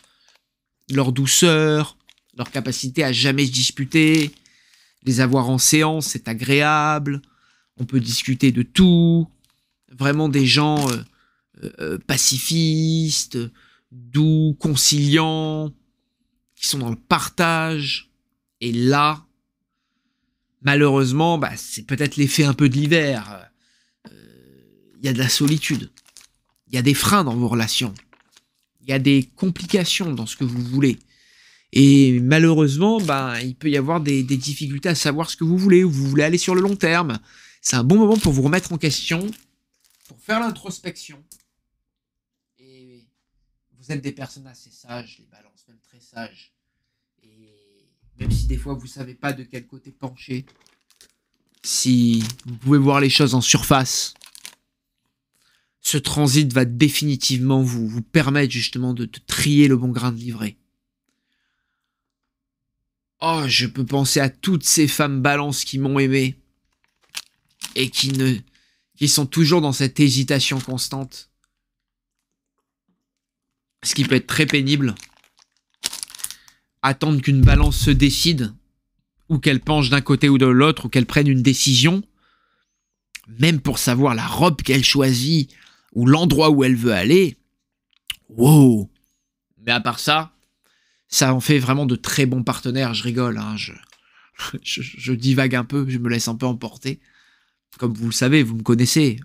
leur douceur, leur capacité à jamais se disputer, les avoir en séance, c'est agréable, on peut discuter de tout, vraiment des gens... Euh, euh, euh, pacifistes, doux, conciliants, qui sont dans le partage. Et là, malheureusement, bah, c'est peut-être l'effet un peu de l'hiver. Euh, il y a de la solitude. Il y a des freins dans vos relations. Il y a des complications dans ce que vous voulez. Et malheureusement, bah, il peut y avoir des, difficultés à savoir ce que vous voulez, vous voulez aller sur le long terme. C'est un bon moment pour vous remettre en question, pour faire l'introspection, des personnes assez sages, les balances, même très sages. Et même si des fois vous savez pas de quel côté pencher, si vous pouvez voir les choses en surface, ce transit va définitivement vous, permettre justement de, trier le bon grain de livret. Oh, je peux penser à toutes ces femmes balances qui m'ont aimé et qui ne qui sont toujours dans cette hésitation constante ce qui peut être très pénible. Attendre qu'une balance se décide, ou qu'elle penche d'un côté ou de l'autre, ou qu'elle prenne une décision, même pour savoir la robe qu'elle choisit, ou l'endroit où elle veut aller. Wow Mais à part ça, ça en fait vraiment de très bons partenaires, je rigole, hein, je divague un peu, je me laisse un peu emporter. Comme vous le savez, vous me connaissez,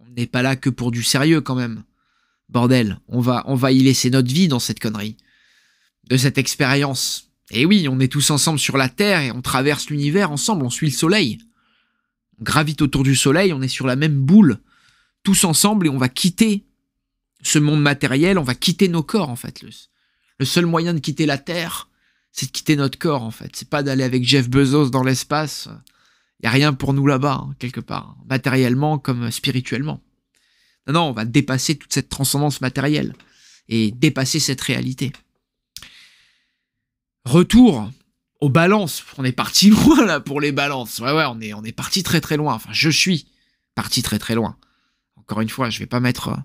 on n'est pas là que pour du sérieux quand même. Bordel, on va, on va y laisser notre vie dans cette connerie. De cette expérience. Et eh oui, on est tous ensemble sur la Terre et on traverse l'univers ensemble, on suit le soleil. On gravite autour du soleil, on est sur la même boule. Tous ensemble et on va quitter ce monde matériel, on va quitter nos corps en fait. Le, seul moyen de quitter la Terre, c'est de quitter notre corps en fait. C'est pas d'aller avec Jeff Bezos dans l'espace. Il n'y a rien pour nous là-bas, hein, quelque part, hein, matériellement comme spirituellement. Non, non, on va dépasser toute cette transcendance matérielle et dépasser cette réalité. Retour aux balances. On est parti loin là pour les balances. Ouais, ouais, on est, on est parti très très loin. Enfin, je suis parti très très loin. Encore une fois, je vais pas mettre,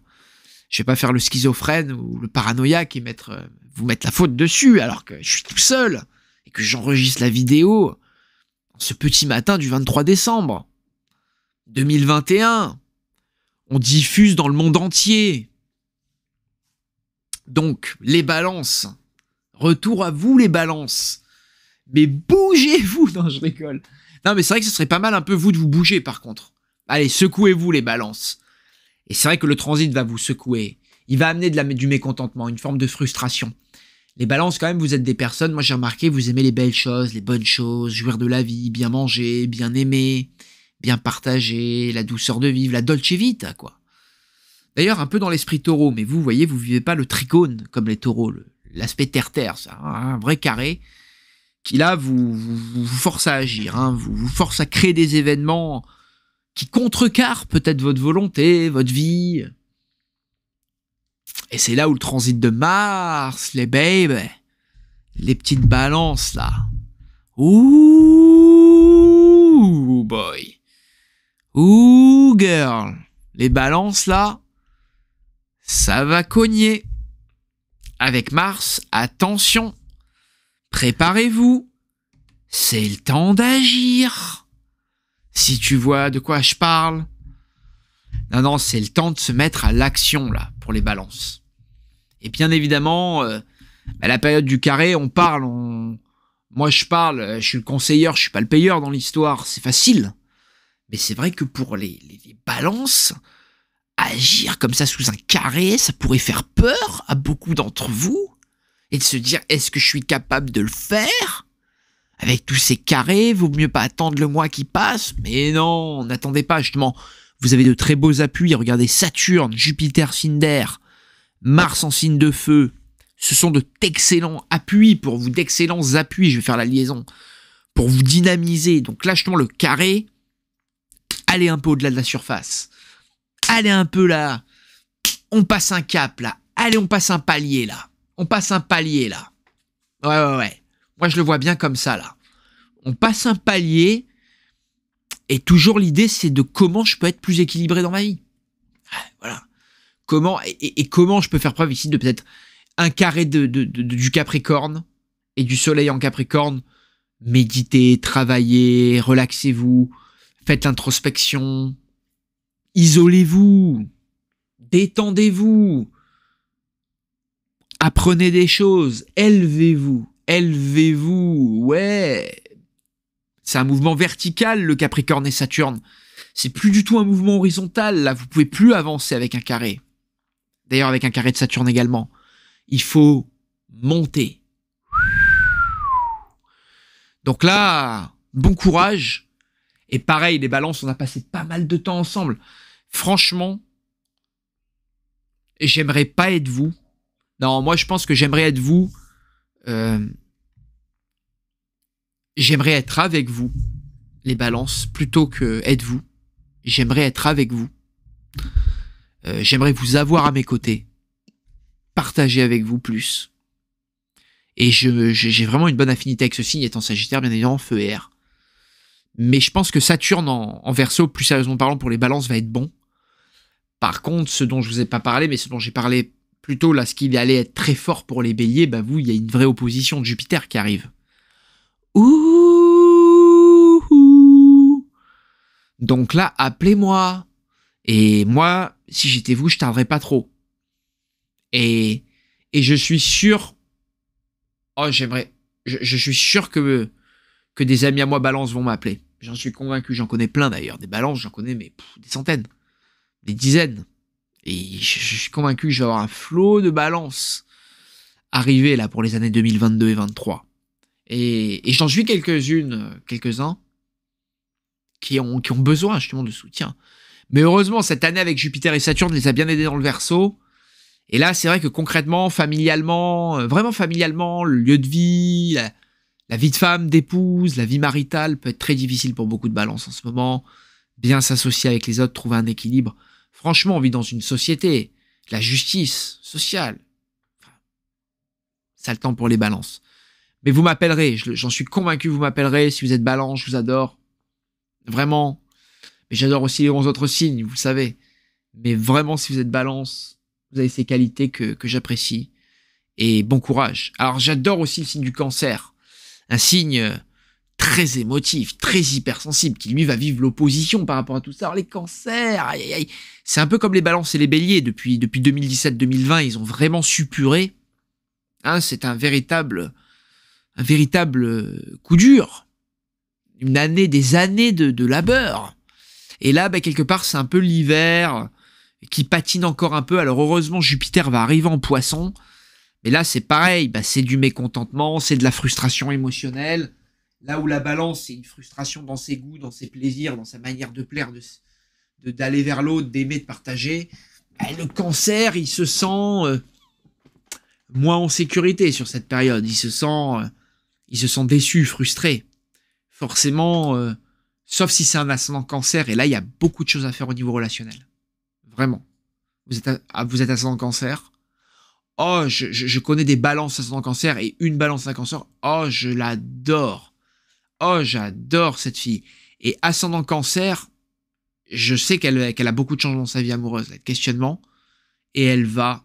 je vais pas faire le schizophrène ou le paranoïaque et mettre, vous mettre la faute dessus alors que je suis tout seul et que j'enregistre la vidéo ce petit matin du 23 décembre 2021 on diffuse dans le monde entier. Donc, les balances. Retour à vous, les balances. Mais bougez-vous. Non, je rigole. Non, mais c'est vrai que ce serait pas mal un peu vous de vous bouger, par contre. Allez, secouez-vous, les balances. Et c'est vrai que le transit va vous secouer. Il va amener du mécontentement, une forme de frustration. Les balances, quand même, vous êtes des personnes, moi j'ai remarqué, vous aimez les belles choses, les bonnes choses, jouir de la vie, bien manger, bien aimer bien partagé, la douceur de vivre, la dolce vita, quoi. D'ailleurs, un peu dans l'esprit taureau, mais vous voyez, vous vivez pas le tricône comme les taureaux, l'aspect terre-terre, ça, hein, un vrai carré qui là vous, force à agir, hein, vous, vous force à créer des événements qui contrecarrent peut-être votre volonté, votre vie. Et c'est là où le transit de Mars, les babes, les petites balances là. Ouh boy. Ouh, girl. Les balances, là, ça va cogner. Avec Mars, attention. Préparez-vous. C'est le temps d'agir. Si tu vois de quoi je parle. Non, non, c'est le temps de se mettre à l'action, là, pour les balances. Et bien évidemment, euh, à la période du carré, on parle, on... Moi, je parle, euh, je suis le conseiller, je suis pas le payeur dans l'histoire, c'est facile. Mais c'est vrai que pour les, les, balances, agir comme ça sous un carré, ça pourrait faire peur à beaucoup d'entre vous. Et de se dire, est-ce que je suis capable de le faire Avec tous ces carrés, vaut mieux pas attendre le mois qui passe. Mais non, n'attendez pas justement. Vous avez de très beaux appuis. Regardez Saturne, Jupiter, Cinder, Mars en signe de feu. Ce sont d'excellents appuis pour vous, d'excellents appuis. Je vais faire la liaison pour vous dynamiser. Donc là, justement, le carré, allez un peu au-delà de la surface. Allez un peu là. On passe un cap là. Allez, on passe un palier là. On passe un palier là. Ouais, ouais, ouais. Moi, je le vois bien comme ça là. On passe un palier. Et toujours l'idée, c'est de comment je peux être plus équilibré dans ma vie. Voilà. Comment et, comment je peux faire preuve ici de peut-être un carré de, du Capricorne et du Soleil en Capricorne. Méditez, travaillez, relaxez-vous, Faites l'introspection. Isolez-vous. Détendez-vous. Apprenez des choses. Élevez-vous. Élevez-vous. Ouais. C'est un mouvement vertical, le Capricorne et Saturne. C'est plus du tout un mouvement horizontal. Là, vous pouvez plus avancer avec un carré. D'ailleurs, avec un carré de Saturne également. Il faut monter. Donc là, bon courage et pareil, les balances, on a passé pas mal de temps ensemble. Franchement, j'aimerais pas être vous. Non, moi je pense que j'aimerais être vous. Euh, j'aimerais être avec vous, les balances, plutôt que être vous. J'aimerais être avec vous. Euh, j'aimerais vous avoir à mes côtés, partager avec vous plus. Et je, j'ai vraiment une bonne affinité avec ce signe, étant Sagittaire, bien évidemment, feu et air. Mais je pense que Saturne en, verso, plus sérieusement parlant, pour les balances, va être bon. Par contre, ce dont je ne vous ai pas parlé, mais ce dont j'ai parlé plus tôt, là, ce qui allait être très fort pour les béliers, bah vous, il y a une vraie opposition de Jupiter qui arrive. Ouh Donc là, appelez-moi. Et moi, si j'étais vous, je tarderais pas trop. Et, et je suis sûr. Oh, j'aimerais. je suis sûr que des amis à moi balance vont m'appeler. J'en suis convaincu, j'en connais plein d'ailleurs. Des balances, j'en connais mais des centaines, des dizaines. Et je, suis convaincu que je vais avoir un flot de balances arrivé là pour les années 2022 et 2023. Et, j'en suis quelques-unes, euh, quelques-uns, qui ont, qui ont besoin justement de soutien. Mais heureusement, cette année avec Jupiter et Saturne les a bien aidés dans le verso. Et là, c'est vrai que concrètement, familialement, euh, vraiment familialement, le lieu de vie, la vie de femme, d'épouse, la vie maritale peut être très difficile pour beaucoup de balances en ce moment. Bien s'associer avec les autres, trouver un équilibre. Franchement, on vit dans une société, la justice sociale. ça le temps pour les balances. Mais vous m'appellerez, j'en suis convaincu, vous m'appellerez. Si vous êtes balance, je vous adore. Vraiment. Mais j'adore aussi les 11 autres signes, vous le savez. Mais vraiment, si vous êtes balance, vous avez ces qualités que, que j'apprécie. Et bon courage. Alors j'adore aussi le signe du cancer un signe très émotif, très hypersensible, qui lui va vivre l'opposition par rapport à tout ça. les cancers, aïe, aïe, c'est un peu comme les balances et les béliers. Depuis, depuis 2017-2020, ils ont vraiment supuré. Hein, c'est un véritable, un véritable euh, coup dur. Une année, des années de, de labeur. Et là, ben, quelque part, c'est un peu l'hiver qui patine encore un peu. Alors heureusement, Jupiter va arriver en poisson. Mais là, c'est pareil, bah, c'est du mécontentement, c'est de la frustration émotionnelle. Là où la balance, c'est une frustration dans ses goûts, dans ses plaisirs, dans sa manière de plaire, de, d'aller vers l'autre, d'aimer, de partager. Bah, le cancer, il se sent euh, moins en sécurité sur cette période. Il se sent, euh, il se sent déçu, frustré. Forcément, euh, sauf si c'est un ascendant cancer. Et là, il y a beaucoup de choses à faire au niveau relationnel. Vraiment. Vous êtes, vous êtes ascendant cancer Oh, je, connais des balances ascendant cancer et une balance ascendant cancer. Oh, je l'adore. Oh, j'adore cette fille. Et ascendant cancer, je sais qu'elle a beaucoup de changements dans sa vie amoureuse, questionnement. Et elle va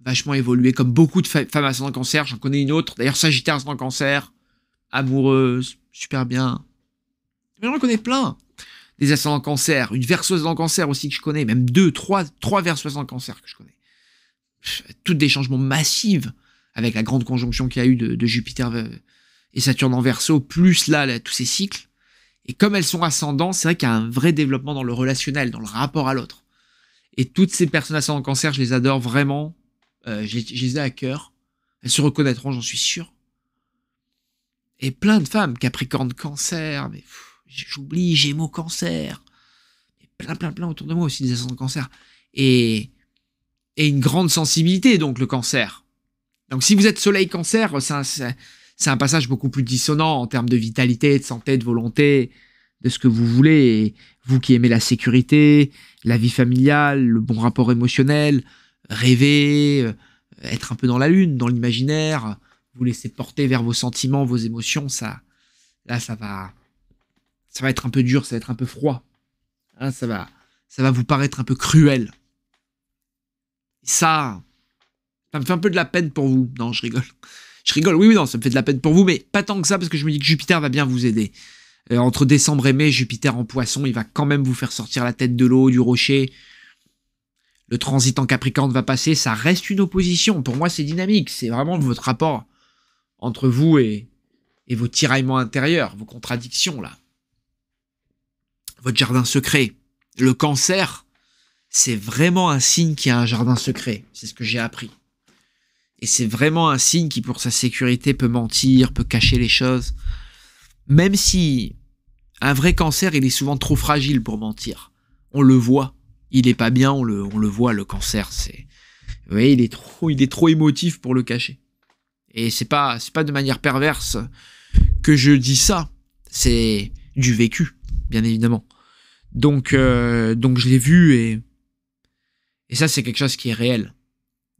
vachement évoluer, comme beaucoup de femmes ascendant cancer. J'en connais une autre. D'ailleurs, Sagittaire ascendant cancer, amoureuse, super bien. Mais j'en connais plein. Des ascendants cancer, une verseuse ascendant cancer aussi que je connais, même deux, trois, trois verseuses ascendant cancer que je connais toutes des changements massifs avec la grande conjonction qu'il y a eu de, Jupiter euh, et Saturne en verso, plus là, tous ces cycles. Et comme elles sont ascendantes, c'est vrai qu'il y a un vrai développement dans le relationnel, dans le rapport à l'autre. Et toutes ces personnes ascendantes en cancer, je les adore vraiment. Euh, je, les ai à cœur. Elles se reconnaîtront, j'en suis sûr. Et plein de femmes, Capricorne, Cancer, mais j'oublie, Gémeaux, Cancer. Et plein, plein, plein autour de moi aussi des ascendants Cancer. Et et une grande sensibilité, donc le cancer. Donc si vous êtes soleil cancer, c'est un, un passage beaucoup plus dissonant en termes de vitalité, de santé, de volonté, de ce que vous voulez. vous qui aimez la sécurité, la vie familiale, le bon rapport émotionnel, rêver, euh, être un peu dans la lune, dans l'imaginaire, vous laisser porter vers vos sentiments, vos émotions, ça, là, ça va, ça va être un peu dur, ça va être un peu froid. Hein, ça va, ça va vous paraître un peu cruel ça, ça me fait un peu de la peine pour vous. Non, je rigole. Je rigole, oui, oui, non, ça me fait de la peine pour vous, mais pas tant que ça, parce que je me dis que Jupiter va bien vous aider. Euh, entre décembre et mai, Jupiter en poisson, il va quand même vous faire sortir la tête de l'eau, du rocher. Le transit en Capricorne va passer, ça reste une opposition. Pour moi, c'est dynamique. C'est vraiment votre rapport entre vous et, et vos tiraillements intérieurs, vos contradictions, là. Votre jardin secret. Le cancer, c'est vraiment un signe qui a un jardin secret. C'est ce que j'ai appris. Et c'est vraiment un signe qui, pour sa sécurité, peut mentir, peut cacher les choses. Même si un vrai cancer, il est souvent trop fragile pour mentir. On le voit. Il est pas bien, on le, on le voit, le cancer. C'est, vous il est trop, il est trop émotif pour le cacher. Et c'est pas, c'est pas de manière perverse que je dis ça. C'est du vécu, bien évidemment. Donc, euh, donc je l'ai vu et et ça, c'est quelque chose qui est réel.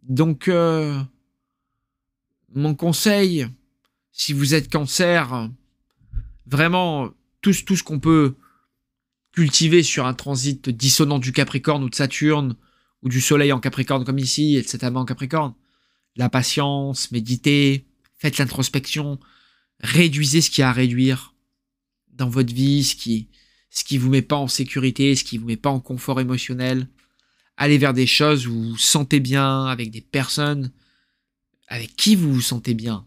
Donc, euh, mon conseil, si vous êtes cancer, vraiment, tout, ce qu'on peut cultiver sur un transit dissonant du Capricorne ou de Saturne, ou du Soleil en Capricorne comme ici, et de cet en Capricorne, la patience, méditez, faites l'introspection, réduisez ce qu'il y a à réduire dans votre vie, ce qui, ce qui vous met pas en sécurité, ce qui vous met pas en confort émotionnel aller vers des choses où vous vous sentez bien, avec des personnes avec qui vous vous sentez bien.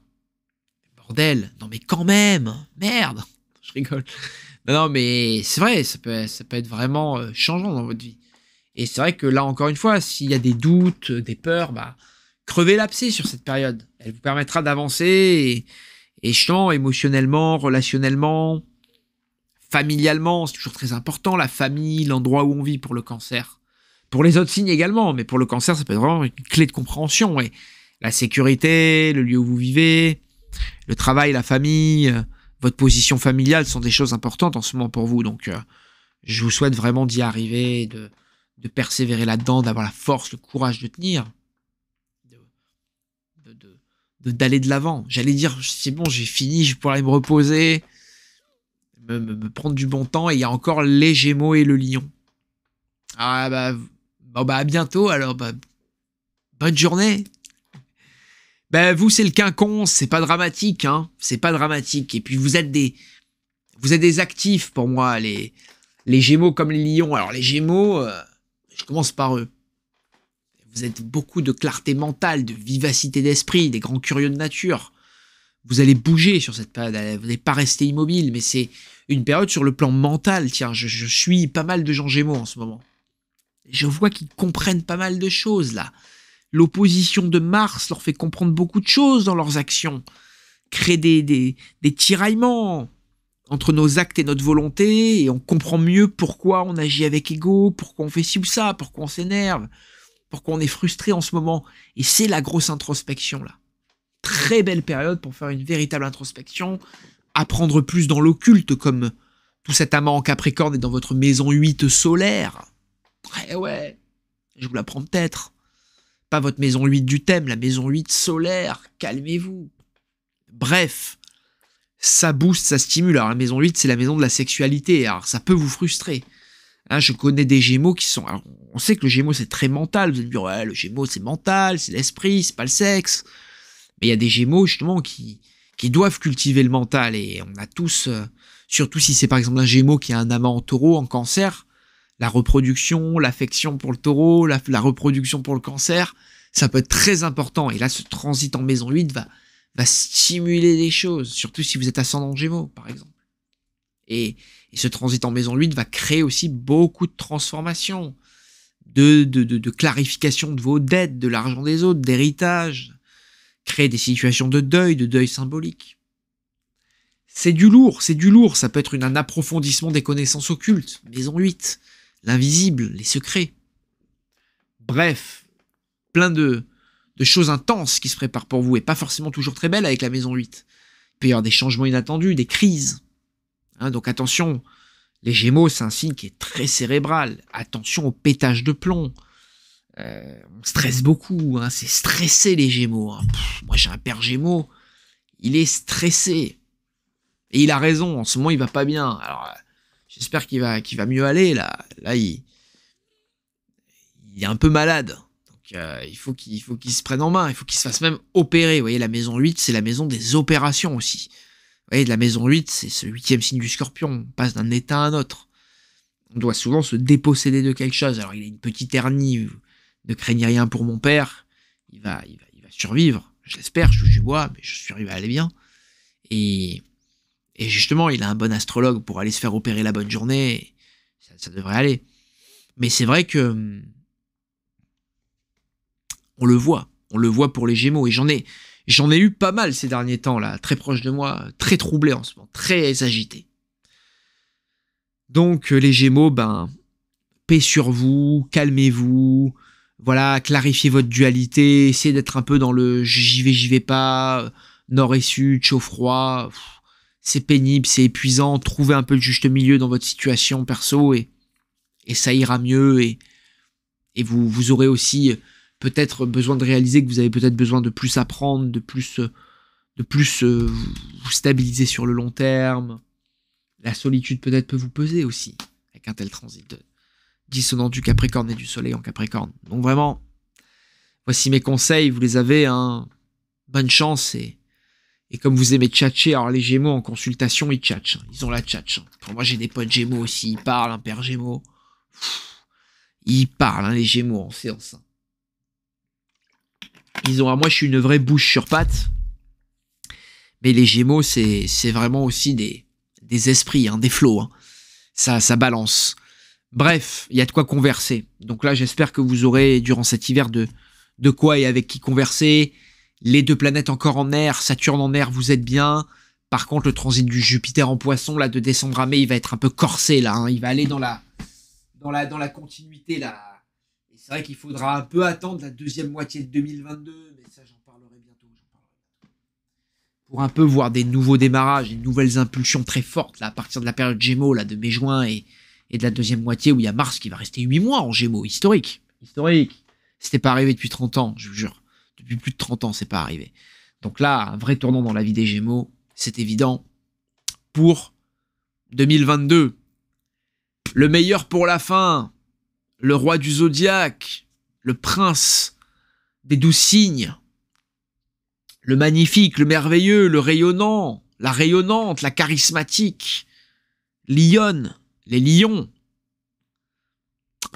Bordel, non mais quand même, hein. merde, je rigole. Non, mais c'est vrai, ça peut, ça peut être vraiment euh, changeant dans votre vie. Et c'est vrai que là, encore une fois, s'il y a des doutes, euh, des peurs, bah, crevez l'abcès sur cette période. Elle vous permettra d'avancer, et, et émotionnellement, relationnellement, familialement, c'est toujours très important, la famille, l'endroit où on vit pour le cancer. Pour les autres signes également, mais pour le cancer, ça peut être vraiment une clé de compréhension. La sécurité, le lieu où vous vivez, le travail, la famille, euh, votre position familiale sont des choses importantes en ce moment pour vous. Donc, euh, je vous souhaite vraiment d'y arriver, de, de persévérer là-dedans, d'avoir la force, le courage de tenir, d'aller de, l'avant. J'allais dire, c'est bon, j'ai fini, je pourrais me reposer, me, me, prendre du bon temps, et il y a encore les Gémeaux et le Lion. Ah bah, Bon, bah, à bientôt. Alors, bah, bonne journée. Bah, vous, c'est le quinconce. C'est pas dramatique, hein. C'est pas dramatique. Et puis, vous êtes des, vous êtes des actifs pour moi, les, les Gémeaux comme les Lions. Alors, les Gémeaux, euh, je commence par eux. Vous êtes beaucoup de clarté mentale, de vivacité d'esprit, des grands curieux de nature. Vous allez bouger sur cette période, euh, vous n'allez pas rester immobile, mais c'est une période sur le plan mental. Tiens, je suis pas mal de gens gémeaux en ce moment. Je vois qu'ils comprennent pas mal de choses là. L'opposition de Mars leur fait comprendre beaucoup de choses dans leurs actions, crée des, tiraillements entre nos actes et notre volonté, et on comprend mieux pourquoi on agit avec ego, pourquoi on fait ci ou ça, pourquoi on s'énerve, pourquoi on est frustré en ce moment. Et c'est la grosse introspection là. Très belle période pour faire une véritable introspection, apprendre plus dans l'occulte comme tout cet amant en Capricorne est dans votre maison 8 solaire. Ouais, ouais, je vous l'apprends peut-être. Pas votre maison 8 du thème, la maison 8 solaire, calmez-vous. Bref, ça booste, ça stimule. Alors la maison 8, c'est la maison de la sexualité, alors ça peut vous frustrer. Hein, je connais des gémeaux qui sont... Alors, on sait que le gémeau c'est très mental, vous allez me dire, ouais, le gémeau c'est mental, c'est l'esprit, c'est pas le sexe. Mais il y a des gémeaux justement qui, qui doivent cultiver le mental et on a tous, euh, surtout si c'est par exemple un gémeau qui a un amant en taureau, en cancer, la reproduction, l'affection pour le taureau, la, reproduction pour le cancer, ça peut être très important. Et là, ce transit en maison 8 va, va stimuler les choses, surtout si vous êtes ascendant gémeaux, par exemple. Et, ce transit en maison 8 va créer aussi beaucoup de transformations, de, de, clarification de vos dettes, de l'argent des autres, d'héritage, créer des situations de deuil, de deuil symbolique. C'est du lourd, c'est du lourd, ça peut être un approfondissement des connaissances occultes, maison 8 l'invisible, les secrets. Bref, plein de, de choses intenses qui se préparent pour vous et pas forcément toujours très belles avec la maison 8. Il peut y avoir des changements inattendus, des crises. Hein, donc attention, les Gémeaux, c'est un signe qui est très cérébral. Attention au pétage de plomb. Euh, on stresse beaucoup, hein, c'est stressé les Gémeaux. Hein. moi j'ai un père Gémeaux, il est stressé. Et il a raison, en ce moment il va pas bien. Alors J'espère qu'il va, va mieux aller. Là, là il, est un peu malade. Donc, euh, il faut qu'il se prenne en main. Il faut qu'il se fasse même opérer. Vous voyez, la maison 8, c'est la maison des opérations aussi. Vous voyez, de la maison 8, c'est ce huitième signe du scorpion. On passe d'un état à un autre. On doit souvent se déposséder de quelque chose. Alors, il a une petite hernie. Ne craignez rien pour mon père. Il va, il va, il va survivre. Je l'espère, je suis bois, mais je aller bien. Et et justement, il a un bon astrologue pour aller se faire opérer la bonne journée. Ça, devrait aller. Mais c'est vrai que. Hum, on le voit. On le voit pour les Gémeaux. Et j'en ai, j'en ai eu pas mal ces derniers temps, là, très proche de moi, très troublé en ce moment, très agité. Donc, euh, les Gémeaux, ben, paix sur vous, calmez-vous, voilà, clarifiez votre dualité, essayez d'être un peu dans le j'y vais, j'y vais pas, euh, nord et sud, chaud, froid c'est pénible, c'est épuisant, trouvez un peu le juste milieu dans votre situation perso et, et ça ira mieux et, et vous, vous aurez aussi euh, peut-être besoin de réaliser que vous avez peut-être besoin de plus apprendre, de plus, euh, de plus euh, vous stabiliser sur le long terme. La solitude peut-être peut vous peser aussi avec un tel transit dissonant du Capricorne et du Soleil en Capricorne. Donc vraiment, voici mes conseils, vous les avez. Hein. Bonne chance et et comme vous aimez tchatcher, alors les Gémeaux en consultation, ils tchatchent. Hein. Ils ont la tchatche. Hein. Pour moi, j'ai des potes Gémeaux aussi. Ils parlent, un père Gémeaux. ils parlent, hein, les Gémeaux, en séance. Ils ont, moi, je suis une vraie bouche sur patte. Mais les Gémeaux, c'est, c'est vraiment aussi des, des esprits, des flots. Ça, ça balance. Bref, il y a de quoi converser. Donc là, j'espère que vous aurez, durant cet hiver, de, de quoi et avec qui converser les deux planètes encore en air, Saturne en air, vous êtes bien. Par contre, le transit du Jupiter en poisson, là, de décembre à mai, il va être un peu corsé, là. Hein. Il va aller dans la, dans la, dans la continuité, là. Et c'est vrai qu'il faudra un peu attendre la deuxième moitié de 2022, mais ça, j'en parlerai bientôt. Pour un peu voir des nouveaux démarrages, des nouvelles impulsions très fortes, là, à partir de la période Gémeaux, là, de mai-juin et, de la deuxième moitié où il y a Mars qui va rester huit mois en Gémeaux, historique. Historique. C'était pas arrivé depuis 30 ans, je vous jure. Depuis plus de 30 ans, c'est pas arrivé. Donc là, un vrai tournant dans la vie des Gémeaux, c'est évident. Pour 2022, le meilleur pour la fin, le roi du zodiaque, le prince des douze signes, le magnifique, le merveilleux, le rayonnant, la rayonnante, la charismatique, l'Ion, les lions.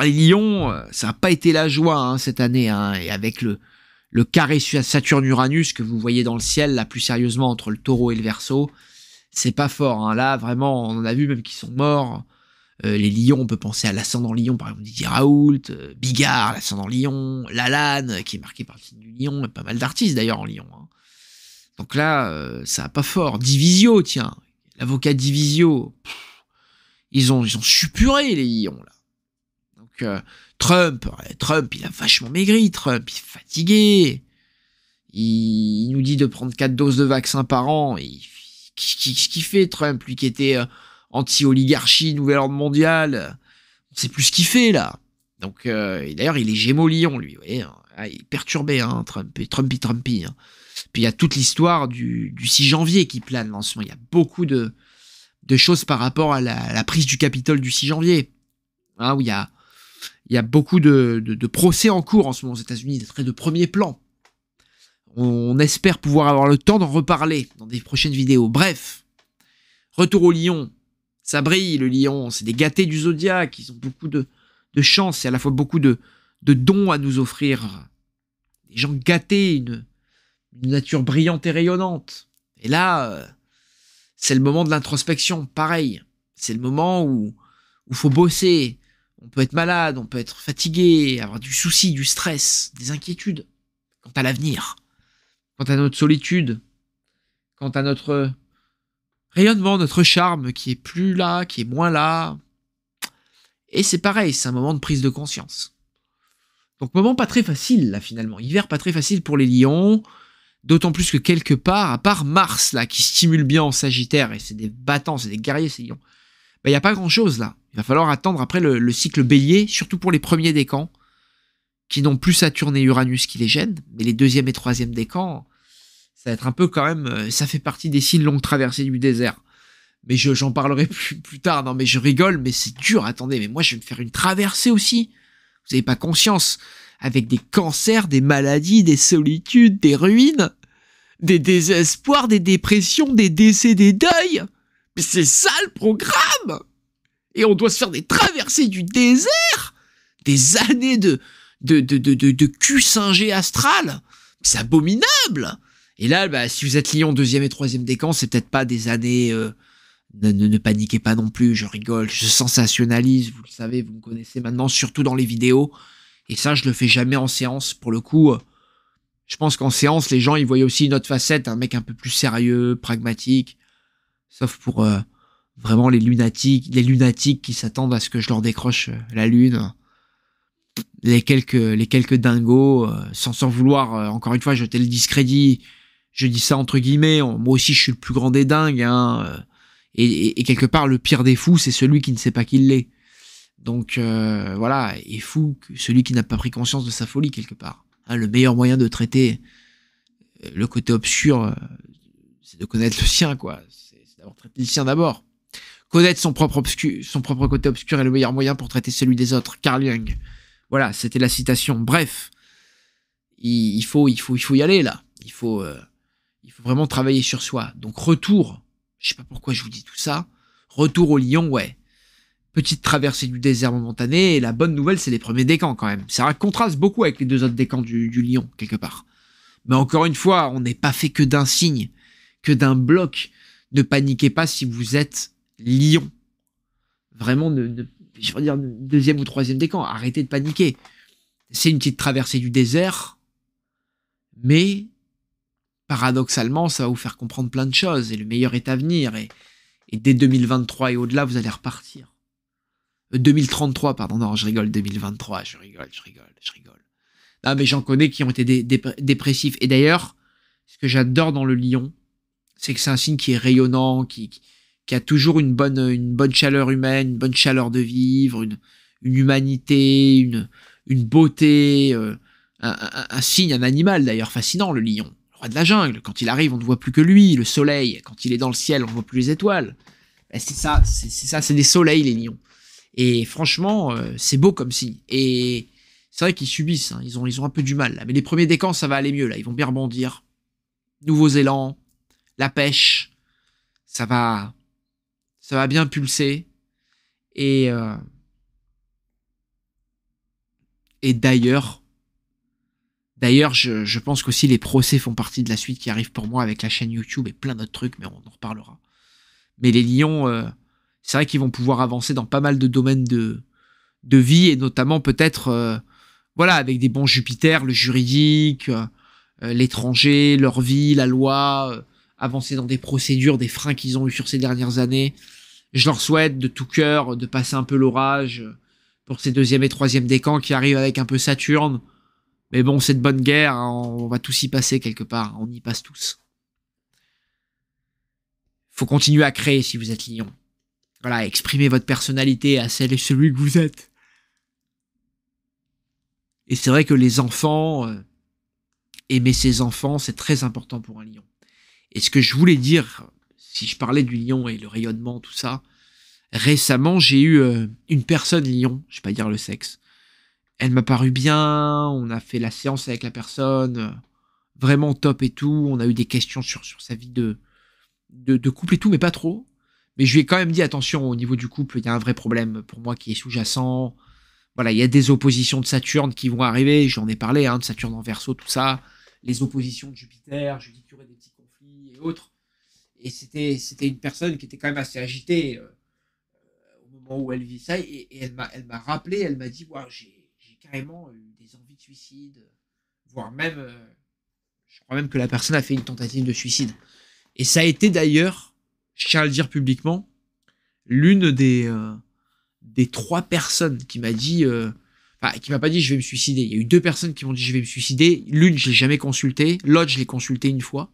Les lions, euh, ça n'a pas été la joie hein, cette année, hein, et avec le, le carré Saturne-Uranus que vous voyez dans le ciel, là plus sérieusement entre le taureau et le verso, c'est pas fort. Hein. Là, vraiment, on en a vu même qui sont morts. Euh, les lions, on peut penser à l'ascendant lion, par exemple Didier Raoult, euh, Bigard, l'ascendant lion, Lalanne, euh, qui est marqué par le signe du lion, et pas mal d'artistes d'ailleurs en lion. Hein. Donc là, ça a pas fort. Divisio, tiens, l'avocat Divisio, ils ont, ils ont suppuré les lions, là. Euh, Trump, Trump, il a vachement maigri, Trump, il est fatigué. Il, nous dit de prendre quatre doses de vaccin par an. Qu'est-ce qu'il fait, Trump, lui qui était euh, anti-oligarchie, nouvel ordre mondial On sait plus ce qu'il fait, là. Donc, euh, d'ailleurs, il est gémeaux lui, hein. ah, il est perturbé, hein, Trump, Trumpy, Trumpy. Hein. Puis il y a toute l'histoire du, 6 janvier qui plane en Il y a beaucoup de, choses par rapport à la, prise du Capitole du 6 janvier. Hein, où il y a il y a beaucoup de, procès en cours en ce moment aux États-Unis, des de premier plan. On, espère pouvoir avoir le temps d'en reparler dans des prochaines vidéos. Bref, retour au lion. Ça brille, le lion. C'est des gâtés du zodiaque. Ils ont beaucoup de, de chance et à la fois beaucoup de, de dons à nous offrir. Des gens gâtés, une, une nature brillante et rayonnante. Et là, euh, c'est le moment de l'introspection. Pareil, c'est le moment où il faut bosser, on peut être malade, on peut être fatigué, avoir du souci, du stress, des inquiétudes quant à l'avenir, quant à notre solitude, quant à notre rayonnement, notre charme qui est plus là, qui est moins là. Et c'est pareil, c'est un moment de prise de conscience. Donc moment pas très facile là finalement, hiver pas très facile pour les lions, d'autant plus que quelque part, à part Mars là qui stimule bien en Sagittaire, et c'est des battants, c'est des guerriers ces lions, ben, il n'y a pas grand-chose là. Il va falloir attendre après le, cycle bélier, surtout pour les premiers décans, qui n'ont plus Saturne et Uranus qui les gênent, mais les deuxième et troisième décans, ça va être un peu quand même, euh, ça fait partie des signes longues traversées du désert. Mais j'en parlerai plus, plus tard, non mais je rigole, mais c'est dur, attendez, mais moi je vais me faire une traversée aussi. Vous n'avez pas conscience, avec des cancers, des maladies, des solitudes, des ruines, des désespoirs, des dépressions, des décès, des deuils c'est ça le programme Et on doit se faire des traversées du désert Des années de, de, de, de, de, astral C'est abominable Et là, bah, si vous êtes Lyon deuxième et troisième décan, c'est peut-être pas des années... Euh, ne, paniquez pas non plus, je rigole, je sensationnalise, vous le savez, vous me connaissez maintenant, surtout dans les vidéos. Et ça, je le fais jamais en séance, pour le coup. Euh, je pense qu'en séance, les gens, ils voyaient aussi une autre facette, un mec un peu plus sérieux, pragmatique. Sauf pour euh, vraiment les lunatiques, les lunatiques qui s'attendent à ce que je leur décroche euh, la lune. Les quelques, les quelques dingos, euh, sans, sans vouloir, encore une fois, jeter le discrédit. Je dis ça entre guillemets, moi aussi je suis le plus grand des dingues. Hein, et, et, quelque part, le pire des fous, c'est celui qui ne sait pas qu'il l'est. Donc voilà, et fou, celui qui n'a pas pris conscience de sa folie quelque part. Hein, le meilleur moyen de traiter le côté obscur, c'est de connaître le sien, quoi d'abord traiter d'abord. Connaître son propre, son propre côté obscur est le meilleur moyen pour traiter celui des autres. Carl Jung. Voilà, c'était la citation. Bref, il, faut, il, faut, il faut y aller là. Il faut, euh, il faut vraiment travailler sur soi. Donc retour, je sais pas pourquoi je vous dis tout ça. Retour au lion, ouais. Petite traversée du désert momentanée. Et la bonne nouvelle, c'est les premiers décans quand même. Ça contraste beaucoup avec les deux autres décans du, du lion, quelque part. Mais encore une fois, on n'est pas fait que d'un signe, que d'un bloc, ne paniquez pas si vous êtes lion. Vraiment, je veux dire, deuxième ou troisième des camps, arrêtez de paniquer. C'est une petite traversée du désert, mais paradoxalement, ça va vous faire comprendre plein de choses, et le meilleur est à venir, et, dès 2023 et au-delà, vous allez repartir. 2033, euh, pardon, non, je rigole, 2023, je rigole, je rigole, je rigole. Non, mais j'en connais qui ont été dépressifs. Et d'ailleurs, ce que j'adore dans le lion, c'est que c'est un signe qui est rayonnant, qui, qui a toujours une bonne, une bonne chaleur humaine, une bonne chaleur de vivre, une, une humanité, une, une beauté, euh, un, un, un, signe, un animal d'ailleurs fascinant, le lion, le roi de la jungle. Quand il arrive, on ne voit plus que lui, le soleil. Quand il est dans le ciel, on ne voit plus les étoiles. Ben, c'est ça, c'est ça, c'est des soleils les lions. Et franchement, euh, c'est beau comme signe. Et c'est vrai qu'ils subissent, hein. ils, ont, ils ont un peu du mal là. Mais les premiers décans, ça va aller mieux là, ils vont bien rebondir. Nouveaux élans, la pêche. Ça va, ça va bien pulser. Et, euh, et d'ailleurs, d'ailleurs, je, pense qu'aussi les procès font partie de la suite qui arrive pour moi avec la chaîne YouTube et plein d'autres trucs, mais on en reparlera. Mais les lions, euh, c'est vrai qu'ils vont pouvoir avancer dans pas mal de domaines de, de vie et notamment peut-être, euh, voilà, avec des bons Jupiter, le juridique, l'étranger, leur vie, la loi, avancer dans des procédures, des freins qu'ils ont eu sur ces dernières années. Je leur souhaite de tout cœur de passer un peu l'orage pour ces deuxième et troisième décans qui arrivent avec un peu Saturne. Mais bon, c'est bonne guerre, hein, on va tous y passer quelque part, on y passe tous. Faut continuer à créer si vous êtes lion. Voilà, exprimez votre personnalité à celle et celui que vous êtes. Et c'est vrai que les enfants, euh, aimer ses enfants, c'est très important pour un lion. Et ce que je voulais dire, si je parlais du lion et le rayonnement, tout ça, récemment, j'ai eu euh, une personne lion, je ne vais pas dire le sexe. Elle m'a paru bien, on a fait la séance avec la personne, euh, vraiment top et tout. On a eu des questions sur, sur sa vie de, de, couple et tout, mais pas trop. Mais je lui ai quand même dit attention, au niveau du couple, il y a un vrai problème pour moi qui est sous-jacent. Voilà, il y a des oppositions de Saturne qui vont arriver, j'en ai parlé, hein, de Saturne en verso, tout ça. Les oppositions de Jupiter, je lui des petits autres. Et c'était, c'était une personne qui était quand même assez agitée euh, euh, au moment où elle vit ça. Et, elle, m'a, elle m'a rappelé, elle m'a dit j'ai, carrément eu des envies de suicide, voire même, euh, je crois même que la personne a fait une tentative de suicide. Et ça a été d'ailleurs, je tiens à le dire publiquement, l'une des, des trois personnes qui m'a dit. Enfin, qui m'a pas dit je vais me suicider. Il y a eu deux personnes qui m'ont dit je vais me suicider. L'une, je l'ai jamais consultée. L'autre, je l'ai consultée une fois.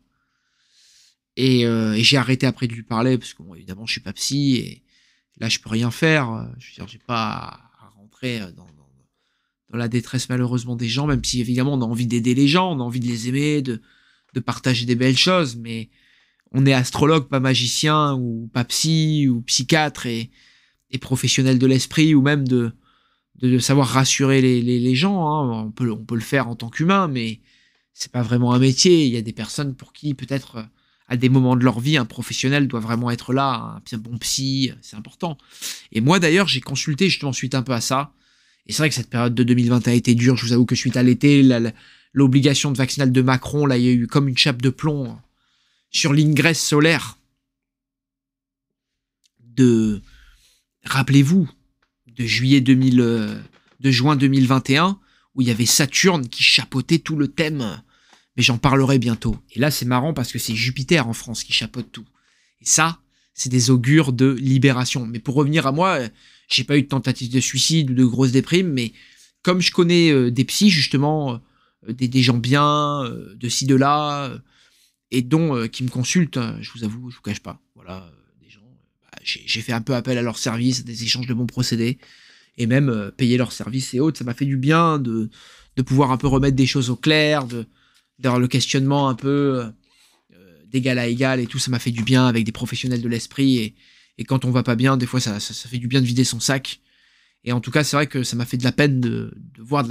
Euh, et, j'ai arrêté après de lui parler parce que bon, évidemment je suis pas psy et là je peux rien faire. Euh, je veux dire, j'ai pas à, rentrer euh, dans, dans, dans, la détresse malheureusement des gens, même si évidemment on a envie d'aider les gens, on a envie de les aimer, de, de partager des belles choses, mais on est astrologue, pas magicien ou pas psy ou psychiatre et, et professionnel de l'esprit ou même de, de, savoir rassurer les, les, gens. Hein. On, peut, on peut le faire en tant qu'humain, mais c'est pas vraiment un métier. Il y a des personnes pour qui peut-être à des moments de leur vie, un professionnel doit vraiment être là, un bon psy, c'est important. Et moi d'ailleurs, j'ai consulté justement suite un peu à ça. Et c'est vrai que cette période de 2021 a été dure, je vous avoue que suite à l'été, l'obligation de vaccinale de Macron, là, il y a eu comme une chape de plomb hein, sur l'ingresse solaire de, rappelez-vous, de juillet 2000, euh, de juin 2021, où il y avait Saturne qui chapeautait tout le thème mais j'en parlerai bientôt. Et là, c'est marrant parce que c'est Jupiter en France qui chapeaute tout. Et ça, c'est des augures de libération. Mais pour revenir à moi, euh, j'ai pas eu de tentative de suicide ou de grosse déprime, mais comme je connais euh, des psys, justement, euh, des, gens bien, de ci, de là, et dont qui me consultent, je vous avoue, je vous cache pas. Voilà, des gens, bah, j'ai fait un peu appel à leur service, des échanges de bons procédés, et même payer leurs services et autres. Ça m'a fait du bien de, de pouvoir un peu remettre des choses au clair, de, d'avoir le questionnement un peu euh, d'égal à égal et tout, ça m'a fait du bien avec des professionnels de l'esprit. Et, et, quand on va pas bien, des fois, ça, fait du bien de vider son sac. Et en tout cas, c'est vrai que ça m'a fait de la peine de, voir de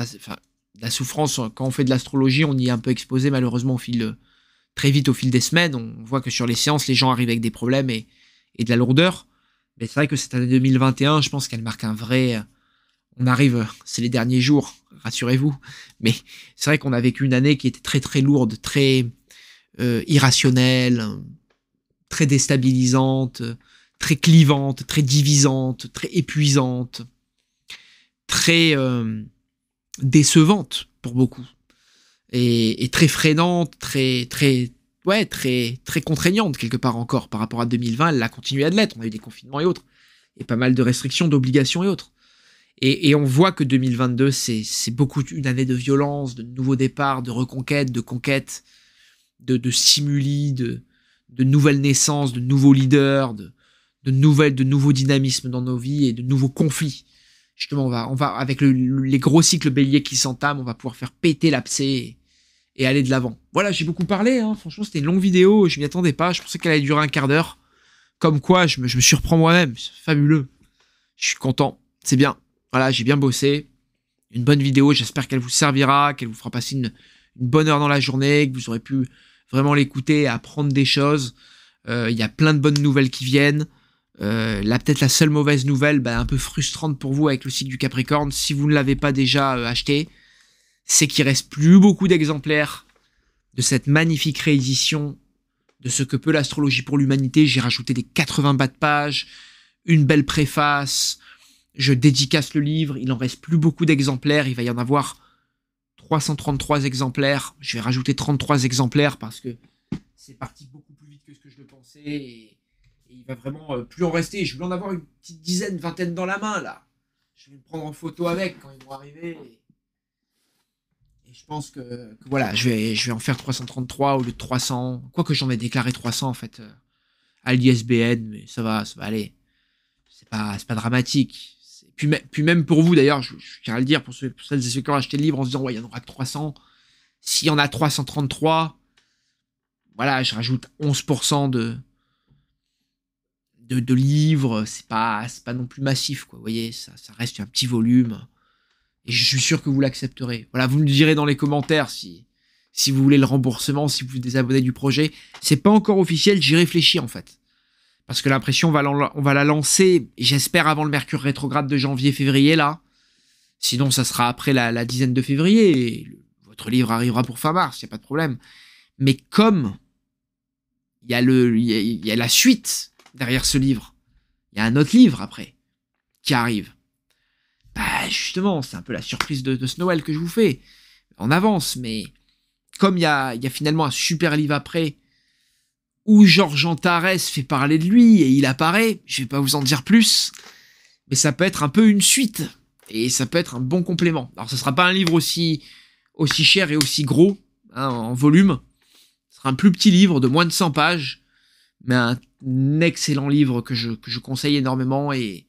la, souffrance. Quand on fait de l'astrologie, on y est un peu exposé malheureusement fil, euh, très vite au fil des semaines. On voit que sur les séances, les gens arrivent avec des problèmes et, et de la lourdeur. Mais c'est vrai que cette année 2021, je pense qu'elle marque un vrai, on arrive, c'est les derniers jours, rassurez-vous. Mais c'est vrai qu'on a vécu une année qui était très très lourde, très euh, irrationnelle, très déstabilisante, très clivante, très divisante, très épuisante, très euh, décevante pour beaucoup. Et, très freinante, très, très, ouais, très, très contraignante quelque part encore par rapport à 2020. Elle a continué à l'être. On a eu des confinements et autres. Et pas mal de restrictions, d'obligations et autres. Et, on voit que 2022, c'est beaucoup une année de violence, de nouveaux départs, de reconquêtes, de conquêtes, de, de de, de nouvelles naissances, de nouveaux leaders, de, de, nouvelles, de nouveaux dynamismes dans nos vies et de nouveaux conflits. Justement, on va, on va avec les gros cycles béliers qui s'entament, on va pouvoir faire péter l'abcès et, aller de l'avant. Voilà, j'ai beaucoup parlé. Hein. Franchement, c'était une longue vidéo. Je m'y attendais pas. Je pensais qu'elle allait durer un quart d'heure. Comme quoi, je me, je me surprends moi-même. fabuleux. Je suis content. C'est bien. Voilà, j'ai bien bossé. Une bonne vidéo, j'espère qu'elle vous servira, qu'elle vous fera passer une, bonne heure dans la journée, que vous aurez pu vraiment l'écouter, apprendre des choses. Euh, il y a plein de bonnes nouvelles qui viennent. Euh, là, peut-être la seule mauvaise nouvelle, bah, un peu frustrante pour vous avec le cycle du Capricorne, si vous ne l'avez pas déjà euh, acheté, c'est qu'il reste plus beaucoup d'exemplaires de cette magnifique réédition de ce que peut l'astrologie pour l'humanité. J'ai rajouté des 80 bas de page, une belle préface, je dédicace le livre, il en reste plus beaucoup d'exemplaires, il va y en avoir 333 exemplaires, je vais rajouter 33 exemplaires parce que c'est parti beaucoup plus vite que ce que je le pensais et, il va vraiment euh, plus en rester, je voulais en avoir une petite dizaine, vingtaine dans la main là. Je vais le prendre en photo avec quand ils vont arriver. Et je pense que, voilà, je vais, je vais en faire 333 au lieu de 300. Quoique j'en ai déclaré 300 en fait euh, à l'ISBN, mais ça va, ça va aller. C'est pas, pas dramatique puis, même pour vous d'ailleurs, je, tiens à le dire, pour, ceux, celles et ceux qui ont acheté le livre en se disant, ouais, il n'y en aura que 300. S'il y en a 333, voilà, je rajoute 11% de, de, livres, c'est pas, pas non plus massif, quoi. Vous voyez, ça, ça reste un petit volume. Et je suis sûr que vous l'accepterez. Voilà, vous me direz dans les commentaires si, si vous voulez le remboursement, si vous vous désabonnez du projet. C'est pas encore officiel, j'y réfléchis en fait parce que l'impression, on va, on va la lancer, j'espère, avant le Mercure rétrograde de janvier-février, là. Sinon, ça sera après la, dizaine de février. votre livre arrivera pour fin mars, il n'y a pas de problème. Mais comme il y, a le, il la suite derrière ce livre, il y a un autre livre après qui arrive. Bah, justement, c'est un peu la surprise de, de ce Noël que je vous fais. En avance, mais comme il y y a finalement un super livre après où Georges Antares fait parler de lui et il apparaît. Je vais pas vous en dire plus, mais ça peut être un peu une suite et ça peut être un bon complément. Alors ce sera pas un livre aussi aussi cher et aussi gros hein, en volume. Ce sera un plus petit livre de moins de 100 pages, mais un excellent livre que je, je conseille énormément et,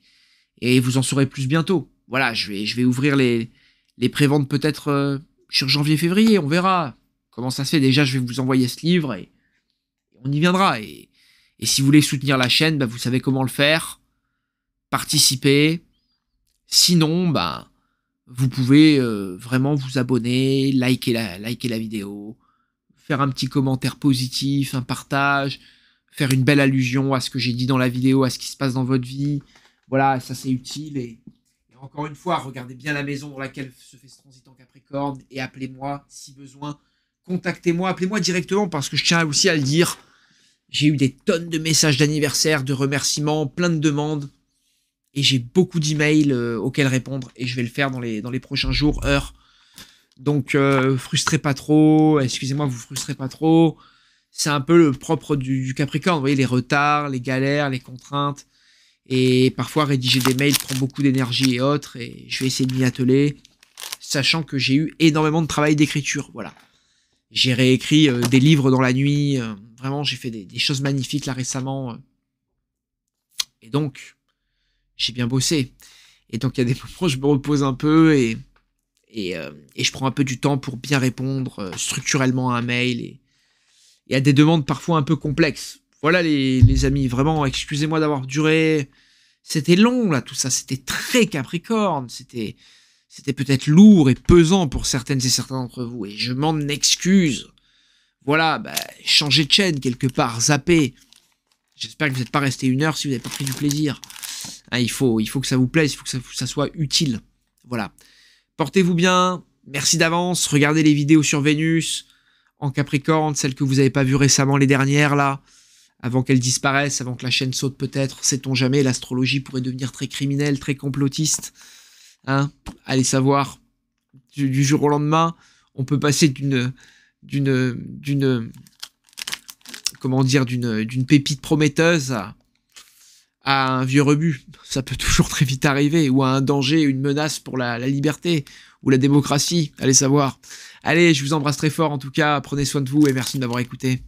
et vous en saurez plus bientôt. Voilà, je vais, je vais ouvrir les, les préventes peut-être euh, sur janvier-février, on verra comment ça se fait. Déjà, je vais vous envoyer ce livre et, on y viendra. Et, si vous voulez soutenir la chaîne, bah, vous savez comment le faire. Participez. Sinon, bah, vous pouvez euh, vraiment vous abonner, liker la, la vidéo, faire un petit commentaire positif, un partage, faire une belle allusion à ce que j'ai dit dans la vidéo, à ce qui se passe dans votre vie. Voilà, ça c'est utile. Et, et, encore une fois, regardez bien la maison dans laquelle se fait ce transit en Capricorne et appelez-moi si besoin. Contactez-moi, appelez-moi directement parce que je tiens aussi à le dire. J'ai eu des tonnes de messages d'anniversaire, de remerciements, plein de demandes. Et j'ai beaucoup d'emails euh, auxquels répondre. Et je vais le faire dans les, dans les prochains jours, heures. Donc, euh, frustrez pas trop. Excusez-moi, vous frustrez pas trop. C'est un peu le propre du, du, Capricorne. Vous voyez, les retards, les galères, les contraintes. Et parfois, rédiger des mails prend beaucoup d'énergie et autres. Et je vais essayer de m'y atteler, sachant que j'ai eu énormément de travail d'écriture. Voilà. J'ai réécrit euh, des livres dans la nuit. Euh, vraiment, j'ai fait des, choses magnifiques là récemment. Euh. et donc, j'ai bien bossé. Et donc, il y a des moments où je me repose un peu et, et, je prends un peu du temps pour bien répondre structurellement à un mail et, à des demandes parfois un peu complexes. Voilà, les amis, vraiment, excusez-moi d'avoir duré. C'était long, là, tout ça. C'était très capricorne. C'était c'était peut-être lourd et pesant pour certaines et certains d'entre vous, et je m'en excuse. Voilà, bah, changer de chaîne quelque part, zapper. J'espère que vous n'êtes pas resté une heure si vous n'avez pas pris du plaisir. Hein, il, faut, il faut que ça vous plaise, il faut que ça, ça soit utile. Voilà. Portez-vous bien, merci d'avance, regardez les vidéos sur Vénus, en Capricorne, celles que vous n'avez pas vues récemment, les dernières là, avant qu'elles disparaissent, avant que la chaîne saute peut-être, sait-on jamais, l'astrologie pourrait devenir très criminelle, très complotiste. Hein, Allez savoir, du, jour au lendemain, on peut passer d'une, d'une, d'une, comment dire, d'une, d'une pépite prometteuse à, un vieux rebut. Ça peut toujours très vite arriver, ou à un danger, une menace pour la, liberté ou la démocratie. Allez savoir. Allez, je vous embrasse très fort en tout cas. Prenez soin de vous et merci d'avoir écouté.